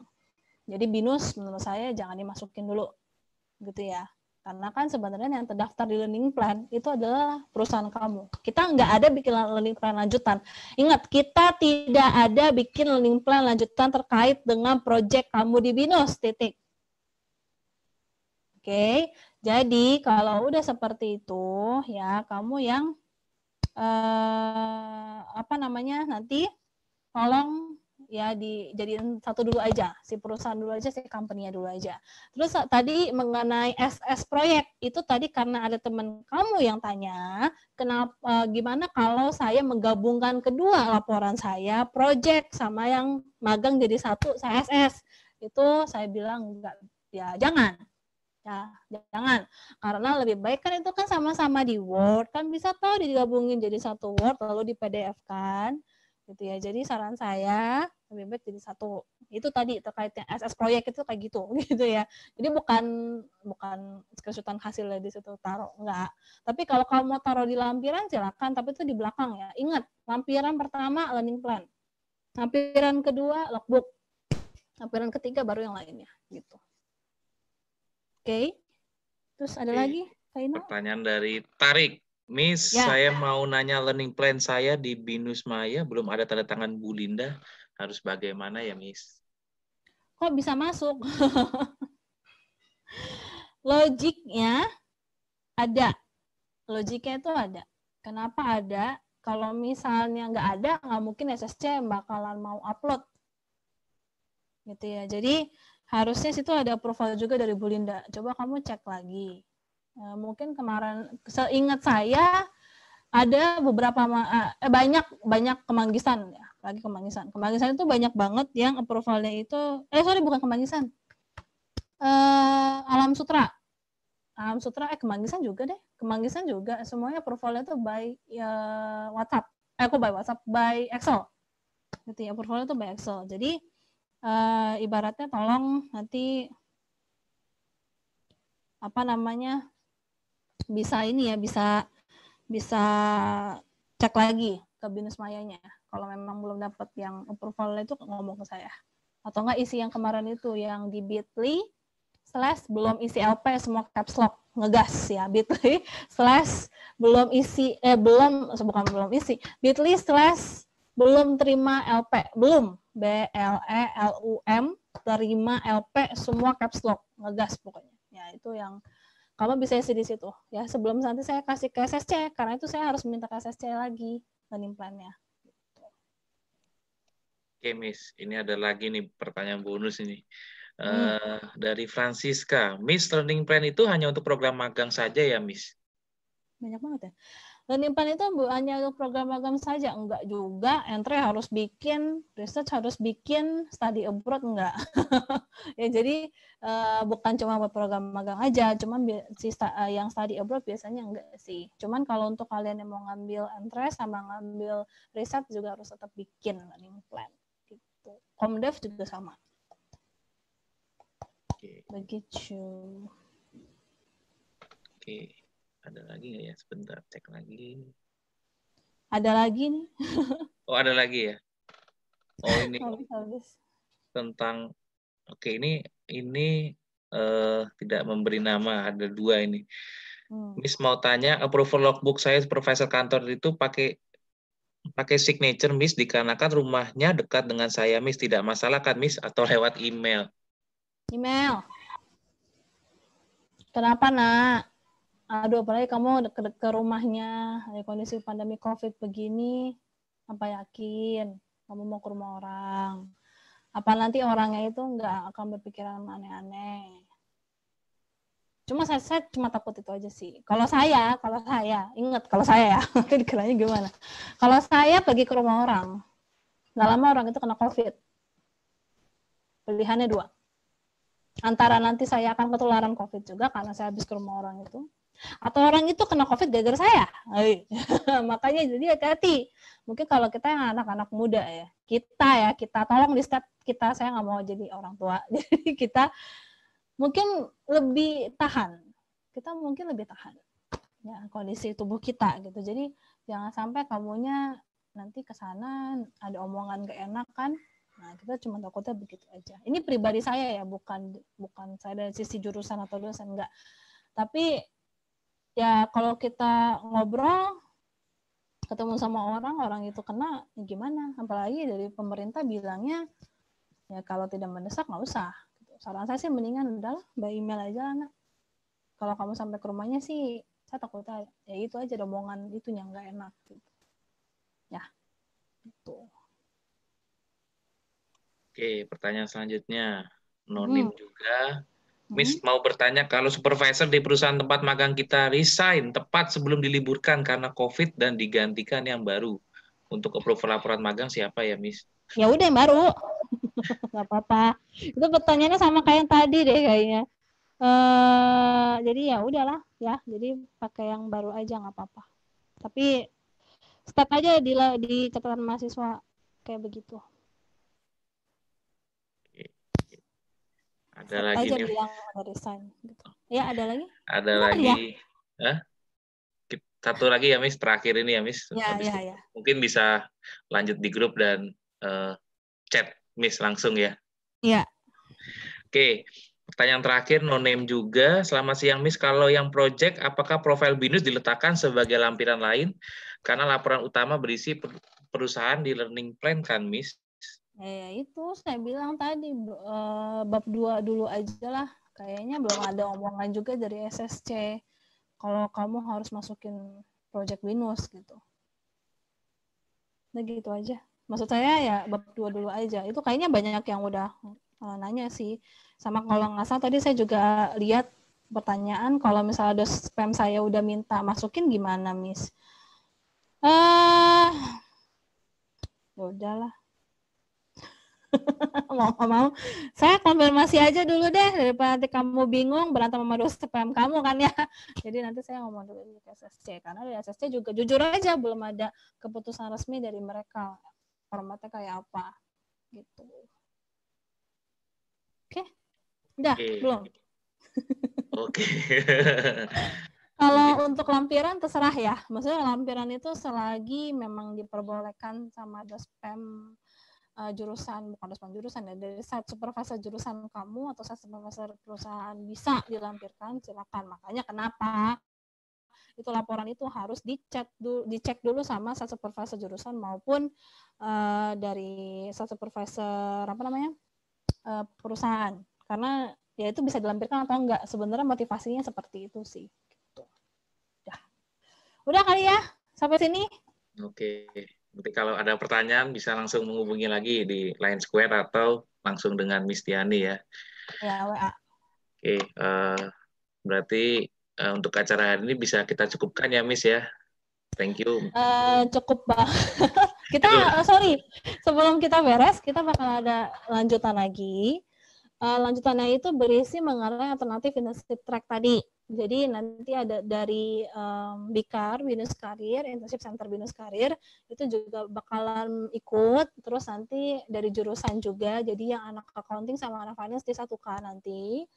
Jadi BINUS menurut saya jangan dimasukin dulu. Gitu ya. Karena kan sebenarnya yang terdaftar di learning plan itu adalah perusahaan kamu. Kita nggak ada bikin learning plan lanjutan. Ingat, kita tidak ada bikin learning plan lanjutan terkait dengan proyek kamu di BINUS, titik. Oke, jadi kalau udah seperti itu ya kamu yang eh, apa namanya nanti tolong ya dijadiin satu dulu aja si perusahaan dulu aja si company-nya dulu aja terus eh, tadi mengenai SS proyek itu tadi karena ada teman kamu yang tanya kenapa eh, gimana kalau saya menggabungkan kedua laporan saya proyek sama yang magang jadi satu saya SS itu saya bilang enggak ya jangan ya jangan karena lebih baik kan itu kan sama-sama di Word kan bisa tahu digabungin jadi satu Word lalu di PDF kan gitu ya. Jadi saran saya lebih baik jadi satu. Itu tadi terkait yang SS proyek itu kayak gitu gitu ya. Jadi bukan bukan kesulitan hasil di situ taruh enggak. Tapi kalau kamu mau taruh di lampiran silakan, tapi itu di belakang ya. Ingat, lampiran pertama learning plan. Lampiran kedua logbook. Lampiran ketiga baru yang lainnya gitu. Oke. Okay. Terus ada okay. lagi Kainal? Pertanyaan dari Tarik. Miss, ya. saya mau nanya learning plan saya di Binus Maya belum ada tanda tangan Bu Linda. Harus bagaimana ya, Miss? Kok bisa masuk? Logiknya ada. Logiknya itu ada. Kenapa ada? Kalau misalnya nggak ada, nggak mungkin SSC bakalan mau upload. Gitu ya. Jadi harusnya situ ada profile juga dari Bu Linda. Coba kamu cek lagi Eh, mungkin kemarin seingat saya ada beberapa eh, banyak banyak kemanggisan ya lagi kemanggisan kemanggisan itu banyak banget yang approvalnya itu eh sorry bukan kemanggisan eh, alam sutra alam sutra eh kemanggisan juga deh kemanggisan juga semuanya approvalnya itu by ya, WhatsApp eh kok by WhatsApp by Excel gitu ya approvalnya itu by Excel jadi eh, ibaratnya tolong nanti apa namanya bisa ini ya bisa bisa cek lagi ke bisnis mayanya kalau memang belum dapat yang approval itu ngomong ke saya atau enggak isi yang kemarin itu yang di Bitly slash belum isi LP semua caps lock ngegas ya Bitly slash belum isi eh belum bukan belum isi Bitly slash belum terima LP belum B L E L U M terima LP semua caps lock ngegas pokoknya ya itu yang kamu bisa isi di situ ya sebelum nanti saya kasih ke SSC karena itu saya harus minta ke SSC lagi learning plan Oke, Miss. Ini ada lagi nih pertanyaan bonus ini. Hmm. Uh, dari Francisca, Miss Learning Plan itu hanya untuk program magang saja ya, Miss? Banyak banget ya plan itu hanya untuk program magang saja, enggak juga. Entry harus bikin research, harus bikin study abroad, enggak. ya jadi uh, bukan cuma buat program magang aja, cuman si uh, yang study abroad biasanya enggak sih. Cuman kalau untuk kalian yang mau ngambil entry sama ngambil riset juga harus tetap bikin learning plan. Gitu. dev juga sama. Begitu. Oke. Okay ada lagi nggak ya sebentar cek lagi ada lagi nih oh ada lagi ya oh ini habis, habis. tentang oke okay, ini ini uh, tidak memberi nama ada dua ini hmm. Miss mau tanya approval logbook saya supervisor kantor itu pakai pakai signature Miss dikarenakan rumahnya dekat dengan saya Miss tidak masalah kan Miss atau lewat email email kenapa nak aduh apalagi kamu deket ke rumahnya ada kondisi pandemi covid begini apa yakin kamu mau ke rumah orang apa nanti orangnya itu nggak akan berpikiran aneh-aneh cuma saya, saya cuma takut itu aja sih kalau saya kalau saya inget, kalau saya ya mungkin kiranya gimana kalau saya pergi ke rumah orang nggak lama orang itu kena covid pilihannya dua antara nanti saya akan ketularan covid juga karena saya habis ke rumah orang itu atau orang itu kena covid gara saya makanya jadi hati-hati mungkin kalau kita yang anak-anak muda ya kita ya kita tolong di kita saya nggak mau jadi orang tua jadi kita mungkin lebih tahan kita mungkin lebih tahan ya kondisi tubuh kita gitu jadi jangan sampai kamunya nanti ke sana ada omongan gak enak kan nah kita cuma takutnya begitu aja ini pribadi saya ya bukan bukan saya dari sisi jurusan atau dosen enggak tapi ya kalau kita ngobrol ketemu sama orang orang itu kena ya gimana apalagi dari pemerintah bilangnya ya kalau tidak mendesak nggak usah saran saya sih mendingan udah by email aja nak kalau kamu sampai ke rumahnya sih saya takut ya itu aja omongan itu yang nggak enak gitu ya itu oke pertanyaan selanjutnya nonim hmm. juga Hmm. Miss hmm. mau bertanya kalau supervisor di perusahaan tempat magang kita resign tepat sebelum diliburkan karena COVID dan digantikan yang baru. Untuk approval laporan magang siapa ya, Miss? Ya udah yang baru. nggak apa-apa. Itu pertanyaannya sama kayak yang tadi deh kayaknya. Uh, jadi ya udahlah ya. Jadi pakai yang baru aja nggak apa-apa. Tapi step aja di di catatan mahasiswa kayak begitu. Ada lagi aja nih. bilang ada resign. Gitu. Ya ada lagi. Ada Bukan lagi. Ya? Hah? Satu lagi ya Miss terakhir ini ya Miss. Ya, ya, ya. Mungkin bisa lanjut di grup dan uh, chat Miss langsung ya. Iya. Oke. Pertanyaan terakhir, no name juga. Selamat siang, Miss. Kalau yang project, apakah profil BINUS diletakkan sebagai lampiran lain? Karena laporan utama berisi perusahaan di learning plan, kan, Miss? Ya, ya, itu saya bilang tadi eh, bab dua dulu aja lah. Kayaknya belum ada omongan juga dari SSC kalau kamu harus masukin project Windows gitu. Nah gitu aja. Maksud saya ya bab dua dulu aja. Itu kayaknya banyak yang udah eh, nanya sih. Sama kalau nggak salah tadi saya juga lihat pertanyaan kalau misalnya ada spam saya udah minta masukin gimana, Miss? Eh, uh, udahlah mau nggak mau saya konfirmasi aja dulu deh daripada nanti kamu bingung berantem sama dosen PM kamu kan ya jadi nanti saya ngomong dulu di SSC karena di SSC juga jujur aja belum ada keputusan resmi dari mereka formatnya kayak apa gitu oke udah okay. belum oke Kalau untuk lampiran terserah ya. Maksudnya lampiran itu selagi memang diperbolehkan sama pem uh, jurusan bukan dari jurusan ya dari saat supervisor jurusan kamu atau saat supervisor perusahaan bisa dilampirkan silakan makanya kenapa itu laporan itu harus dicek dulu dicek dulu sama saat supervisor jurusan maupun uh, dari saat supervisor apa namanya uh, perusahaan karena ya itu bisa dilampirkan atau enggak sebenarnya motivasinya seperti itu sih gitu. udah udah kali ya sampai sini oke okay. Nanti kalau ada pertanyaan bisa langsung menghubungi lagi di Line Square atau langsung dengan Miss Tiani ya. Ya, WA. Oke, uh, berarti uh, untuk acara hari ini bisa kita cukupkan ya, Miss ya. Thank you. Uh, cukup pak. kita uh, sorry, sebelum kita beres, kita bakal ada lanjutan lagi. Uh, lanjutannya itu berisi mengenai alternatif industri track tadi. Jadi nanti ada dari um, Bikar Binus Karir, Internship Center Binus Karir itu juga bakalan ikut. Terus nanti dari jurusan juga. Jadi yang anak accounting sama anak finance disatukan nanti.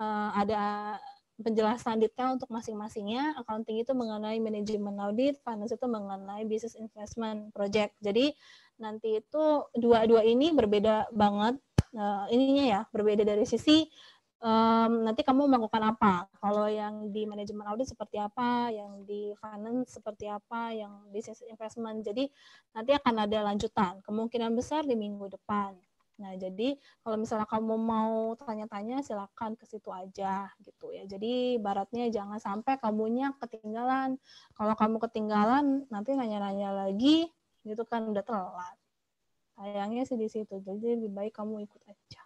Uh, ada penjelasan detail untuk masing-masingnya. Accounting itu mengenai manajemen audit, finance itu mengenai business investment project. Jadi nanti itu dua-dua ini berbeda banget uh, ininya ya, berbeda dari sisi um, nanti kamu melakukan apa? Kalau yang di manajemen audit seperti apa, yang di finance seperti apa, yang bisnis investment. Jadi nanti akan ada lanjutan, kemungkinan besar di minggu depan. Nah, jadi kalau misalnya kamu mau tanya-tanya silakan ke situ aja gitu ya. Jadi baratnya jangan sampai kamunya ketinggalan. Kalau kamu ketinggalan nanti nanya-nanya lagi itu kan udah telat. Sayangnya sih di situ. Jadi lebih baik kamu ikut aja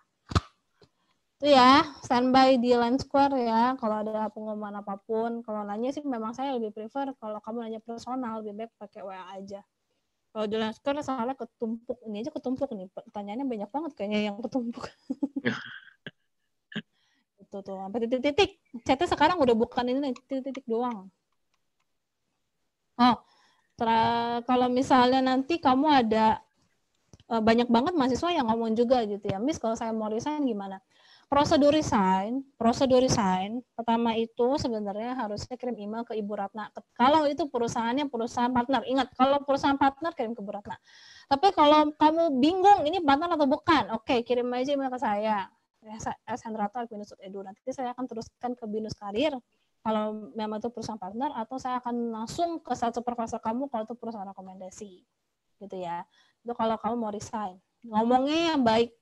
itu ya standby di Line Square ya kalau ada pengumuman apapun kalau nanya sih memang saya lebih prefer kalau kamu nanya personal lebih baik pakai WA aja kalau di Line Square soalnya ketumpuk ini aja ketumpuk nih pertanyaannya banyak banget kayaknya yang ketumpuk itu tuh sampai titik-titik chatnya sekarang udah bukan ini titik-titik doang oh kalau misalnya nanti kamu ada eh, banyak banget mahasiswa yang ngomong juga gitu ya, Miss kalau saya mau resign gimana? prosedur resign, prosedur resign pertama itu sebenarnya harusnya kirim email ke Ibu Ratna. Kalau itu perusahaannya perusahaan partner, ingat kalau perusahaan partner kirim ke Ibu Ratna. Tapi kalau kamu bingung ini partner atau bukan, oke okay, kirim aja email ke saya. Ya, Sandrato@binus.edu. Eh, Nanti saya akan teruskan ke Binus Karir kalau memang itu perusahaan partner atau saya akan langsung ke satu supervisor kamu kalau itu perusahaan rekomendasi. Gitu ya. Itu kalau kamu mau resign. Ngomongnya yang baik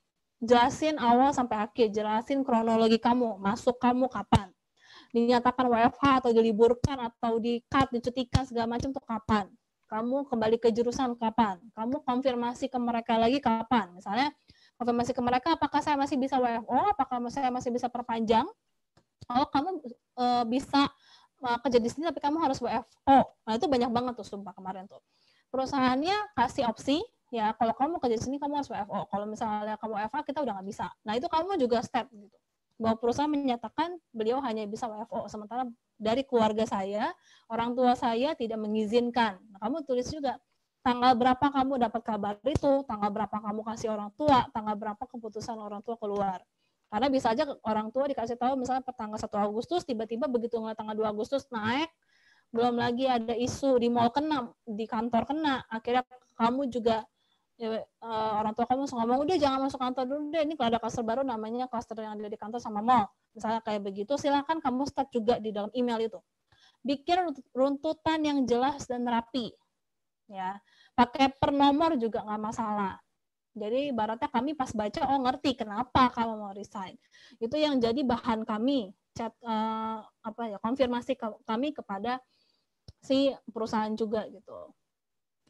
jelasin awal sampai akhir, jelasin kronologi kamu, masuk kamu kapan, dinyatakan WFH atau diliburkan atau di cut, dicutikan segala macam tuh kapan, kamu kembali ke jurusan kapan, kamu konfirmasi ke mereka lagi kapan, misalnya konfirmasi ke mereka apakah saya masih bisa WFO, apakah saya masih bisa perpanjang, oh kamu e, bisa e, kerja di sini tapi kamu harus WFO. Nah itu banyak banget tuh sumpah kemarin tuh. Perusahaannya kasih opsi, ya kalau kamu kerja di sini kamu harus WFO kalau misalnya kamu WFA kita udah nggak bisa nah itu kamu juga step gitu bahwa perusahaan menyatakan beliau hanya bisa WFO sementara dari keluarga saya orang tua saya tidak mengizinkan nah, kamu tulis juga tanggal berapa kamu dapat kabar itu tanggal berapa kamu kasih orang tua tanggal berapa keputusan orang tua keluar karena bisa aja orang tua dikasih tahu misalnya per tanggal 1 Agustus tiba-tiba begitu nggak tanggal 2 Agustus naik belum lagi ada isu di mall kena di kantor kena akhirnya kamu juga uh, orang tua kamu ngomong udah jangan masuk kantor dulu deh ini kalau ada kluster baru namanya kluster yang ada di kantor sama mall misalnya kayak begitu silahkan kamu start juga di dalam email itu bikin runtutan yang jelas dan rapi ya pakai per nomor juga nggak masalah jadi baratnya kami pas baca oh ngerti kenapa kamu mau resign itu yang jadi bahan kami chat uh, apa ya konfirmasi kami kepada si perusahaan juga gitu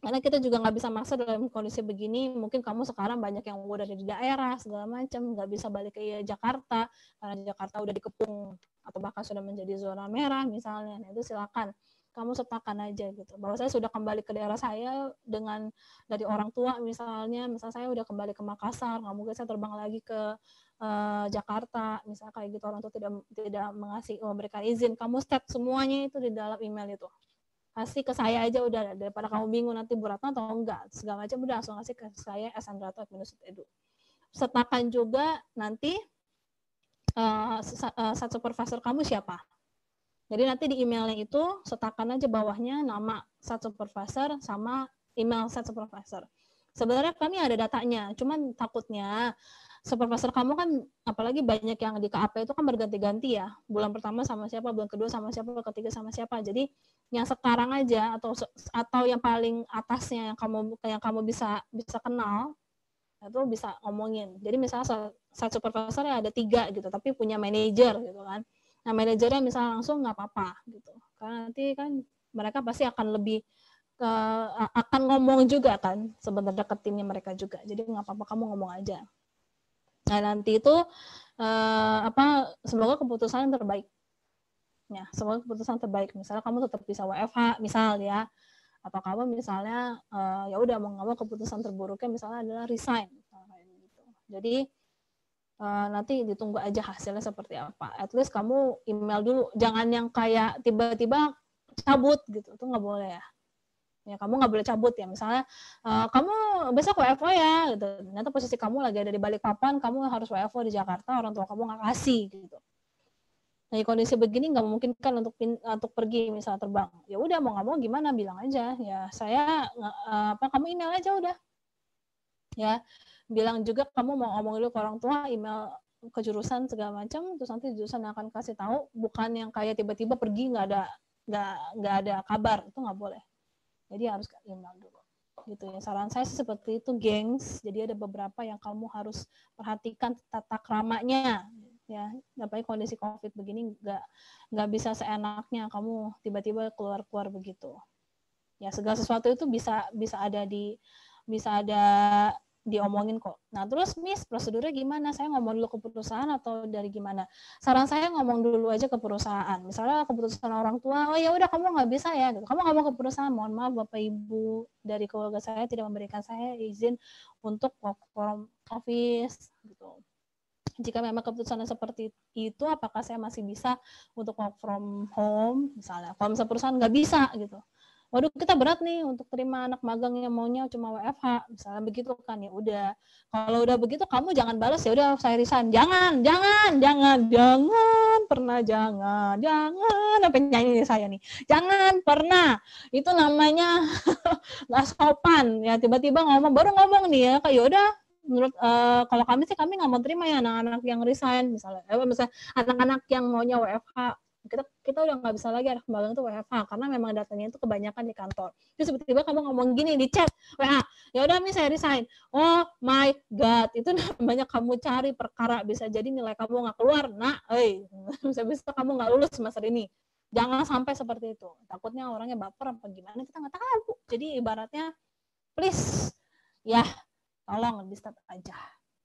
karena kita juga nggak bisa masa dalam kondisi begini mungkin kamu sekarang banyak yang udah di daerah segala macam nggak bisa balik ke iya, Jakarta karena Jakarta udah dikepung atau bahkan sudah menjadi zona merah misalnya nah, itu silakan kamu sertakan aja gitu bahwa saya sudah kembali ke daerah saya dengan dari orang tua misalnya misal saya udah kembali ke Makassar nggak mungkin saya terbang lagi ke uh, Jakarta misal kayak gitu orang tua tidak tidak mengasih memberikan izin kamu step semuanya itu di dalam email itu kasih ke saya aja udah daripada kamu bingung nanti Bu Ratna atau enggak segala macam udah langsung kasih ke saya sandrato@edu. Sertakan juga nanti uh, eh, saat eh, supervisor kamu siapa. Jadi nanti di emailnya itu sertakan aja bawahnya nama saat supervisor sama email saat supervisor Sebenarnya kami ada datanya, cuman takutnya supervisor kamu kan apalagi banyak yang di KAP itu kan berganti-ganti ya. Bulan pertama sama siapa, bulan kedua sama siapa, bulan ketiga sama siapa. Jadi yang sekarang aja atau atau yang paling atasnya yang kamu yang kamu bisa bisa kenal itu bisa omongin. Jadi misalnya saat supervisor ya ada tiga gitu, tapi punya manajer gitu kan. Nah manajernya misalnya langsung nggak apa-apa gitu, karena nanti kan mereka pasti akan lebih uh, akan ngomong juga kan sebenarnya ke timnya mereka juga jadi nggak apa-apa kamu ngomong aja nah nanti itu uh, apa semoga keputusan yang terbaik ya semoga keputusan terbaik misalnya kamu tetap bisa WFH misal ya atau kamu misalnya uh, ya udah mau nggak mau keputusan terburuknya misalnya adalah resign gitu jadi nanti ditunggu aja hasilnya seperti apa at least kamu email dulu jangan yang kayak tiba-tiba cabut gitu itu nggak boleh ya ya kamu nggak boleh cabut ya misalnya uh, kamu besok WFO ya gitu ternyata posisi kamu lagi ada di balik papan kamu harus WFO di Jakarta orang tua kamu nggak kasih gitu nah ya kondisi begini nggak memungkinkan untuk pin, untuk pergi misalnya terbang ya udah mau nggak mau gimana bilang aja ya saya eh, apa kamu email aja udah ya bilang juga kamu mau ngomong dulu ke orang tua email ke jurusan segala macam terus nanti jurusan akan kasih tahu bukan yang kayak tiba-tiba pergi nggak ada nggak nggak ada kabar itu nggak boleh jadi harus ke email dulu. Gitu ya. Saran saya seperti itu, gengs. Jadi ada beberapa yang kamu harus perhatikan tata keramanya ya apalagi kondisi covid begini nggak nggak bisa seenaknya kamu tiba-tiba keluar keluar begitu ya segala sesuatu itu bisa bisa ada di bisa ada diomongin kok. Nah terus Miss prosedurnya gimana? Saya ngomong dulu ke perusahaan atau dari gimana? Saran saya ngomong dulu aja ke perusahaan. Misalnya keputusan orang tua, oh ya udah kamu nggak bisa ya. Kamu ngomong ke perusahaan, mohon maaf bapak ibu dari keluarga saya tidak memberikan saya izin untuk work from office gitu jika memang keputusannya seperti itu, apakah saya masih bisa untuk work from home, misalnya. Kalau misalnya perusahaan nggak bisa gitu, waduh kita berat nih untuk terima anak magang yang maunya cuma WFH misalnya begitu kan ya udah kalau udah begitu kamu jangan balas ya udah saya resign jangan jangan jangan jangan pernah jangan jangan apa nyanyi saya nih jangan pernah itu namanya nggak sopan ya tiba-tiba ngomong baru ngomong nih ya kayak ya udah menurut uh, kalau kami sih kami nggak mau terima ya anak-anak yang resign misalnya eh, misalnya anak-anak yang maunya WFH kita kita udah nggak bisa lagi anak magang itu WFH karena memang datanya itu kebanyakan di kantor terus tiba-tiba kamu ngomong gini di chat WA ya udah mi saya resign oh my god itu namanya kamu cari perkara bisa jadi nilai kamu nggak keluar nak hei eh, bisa-bisa kamu nggak lulus semester ini jangan sampai seperti itu takutnya orangnya baper apa gimana kita nggak tahu jadi ibaratnya please ya tolong di start aja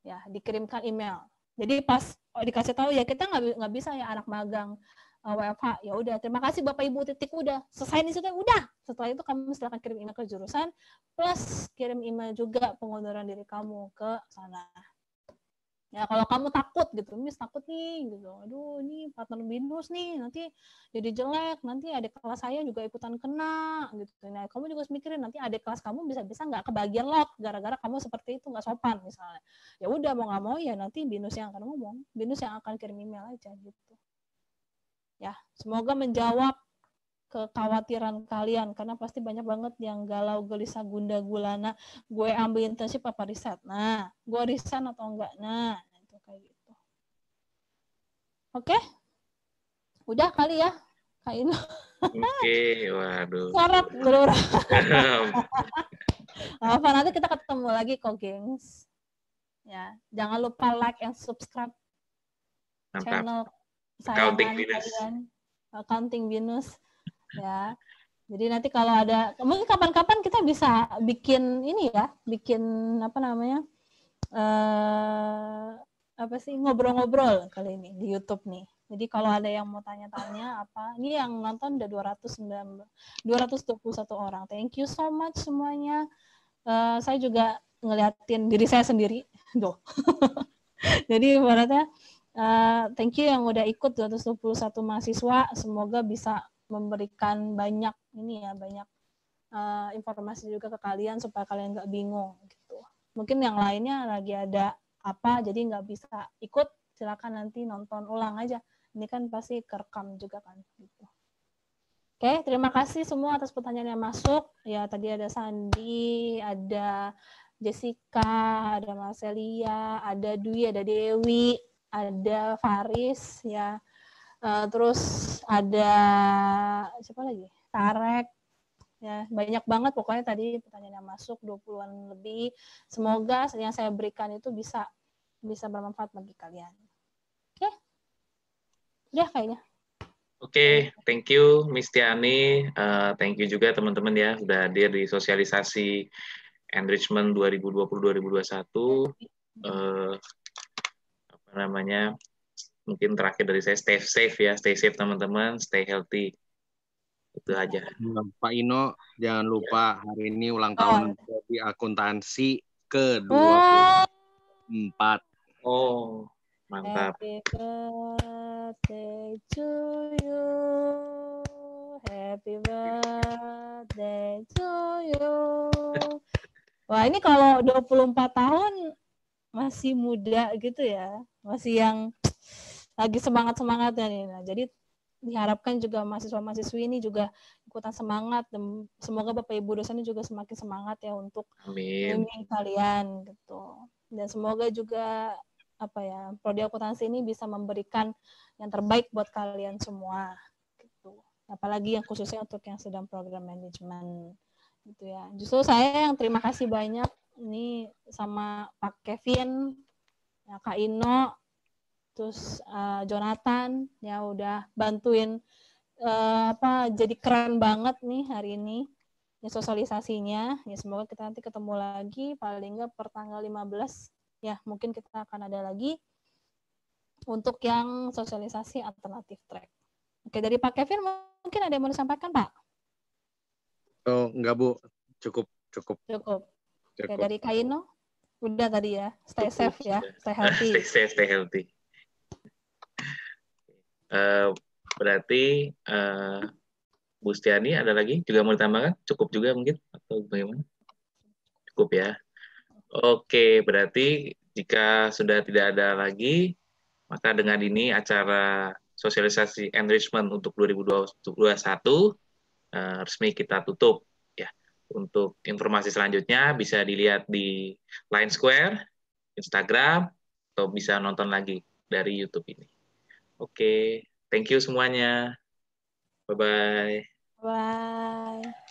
ya dikirimkan email jadi pas oh, dikasih tahu ya kita nggak nggak bisa ya anak magang uh, eh, WFH ya udah terima kasih bapak ibu titik udah selesai di sudah udah setelah itu kamu silahkan kirim email ke jurusan plus kirim email juga pengunduran diri kamu ke sana ya kalau kamu takut gitu mis takut nih gitu aduh ini partner binus nih nanti jadi jelek nanti adik kelas saya juga ikutan kena gitu nah kamu juga harus mikirin nanti adik kelas kamu bisa-bisa nggak kebagian lot gara-gara kamu seperti itu nggak sopan misalnya ya udah mau nggak mau ya nanti binus yang akan ngomong binus yang akan kirim email aja gitu Ya, semoga menjawab kekhawatiran kalian karena pasti banyak banget yang galau gelisah gunda gulana gue ambil internship apa riset nah gue riset atau enggak nah, nah itu kayak gitu oke okay? udah kali ya kak oke okay, waduh sorot gelora apa nanti kita ketemu lagi kok gengs ya jangan lupa like and subscribe Mantap. channel accounting Venus. Accounting Venus ya. Jadi nanti kalau ada mungkin kapan-kapan kita bisa bikin ini ya, bikin apa namanya? eh apa sih ngobrol-ngobrol kali ini di YouTube nih. Jadi kalau ada yang mau tanya-tanya apa, ini yang nonton udah 219 221 orang. Thank you so much semuanya. Uh, saya juga ngeliatin diri saya sendiri, doh. Jadi ibaratnya Eh, thank you yang udah ikut 221 mahasiswa. Semoga bisa memberikan banyak ini ya banyak uh, informasi juga ke kalian supaya kalian nggak bingung gitu. Mungkin yang lainnya lagi ada apa jadi nggak bisa ikut silakan nanti nonton ulang aja. Ini kan pasti kerekam juga kan gitu. Oke, okay, terima kasih semua atas pertanyaan yang masuk. Ya, tadi ada Sandi, ada Jessica, ada Marcelia, ada Dwi, ada Dewi ada Faris ya uh, terus ada siapa lagi Tarek ya banyak banget pokoknya tadi pertanyaan yang masuk 20-an lebih semoga yang saya berikan itu bisa bisa bermanfaat bagi kalian oke okay? udah kayaknya Oke, okay, thank you Miss Tiani. Uh, thank you juga teman-teman ya sudah hadir di sosialisasi enrichment 2020-2021. Uh, namanya mungkin terakhir dari saya stay safe ya stay safe teman-teman stay healthy itu aja nah, Pak Ino jangan iya. lupa ya. hari ini ulang oh. tahun oh. akuntansi ke 24 oh mantap happy birthday happy birthday to you wah ini kalau 24 tahun masih muda gitu ya, masih yang lagi semangat-semangatnya nih. Nah, jadi diharapkan juga mahasiswa-mahasiswi ini juga ikutan semangat dan semoga Bapak Ibu dosen juga semakin semangat ya untuk membimbing kalian gitu. Dan semoga juga apa ya, prodi akuntansi ini bisa memberikan yang terbaik buat kalian semua gitu. Apalagi yang khususnya untuk yang sedang program manajemen gitu ya. Justru saya yang terima kasih banyak ini sama Pak Kevin, ya Kak Ino, terus uh, Jonathan ya udah bantuin uh, apa jadi keren banget nih hari ini ya sosialisasinya ya semoga kita nanti ketemu lagi paling nggak per tanggal 15 ya mungkin kita akan ada lagi untuk yang sosialisasi alternatif track oke dari Pak Kevin mungkin ada yang mau disampaikan Pak oh nggak Bu cukup cukup cukup Cukup. dari Kaino udah tadi ya. Stay Cukup. safe ya, stay healthy. stay safe, stay healthy. Uh, berarti uh, eh, Bu Stiani ada lagi juga mau ditambahkan? Cukup juga mungkin atau bagaimana? Cukup ya. Oke, berarti jika sudah tidak ada lagi, maka dengan ini acara sosialisasi enrichment untuk 2021 uh, eh, resmi kita tutup. Untuk informasi selanjutnya bisa dilihat di Line Square, Instagram, atau bisa nonton lagi dari YouTube ini. Oke, okay. thank you semuanya. Bye-bye. Bye. -bye. Bye.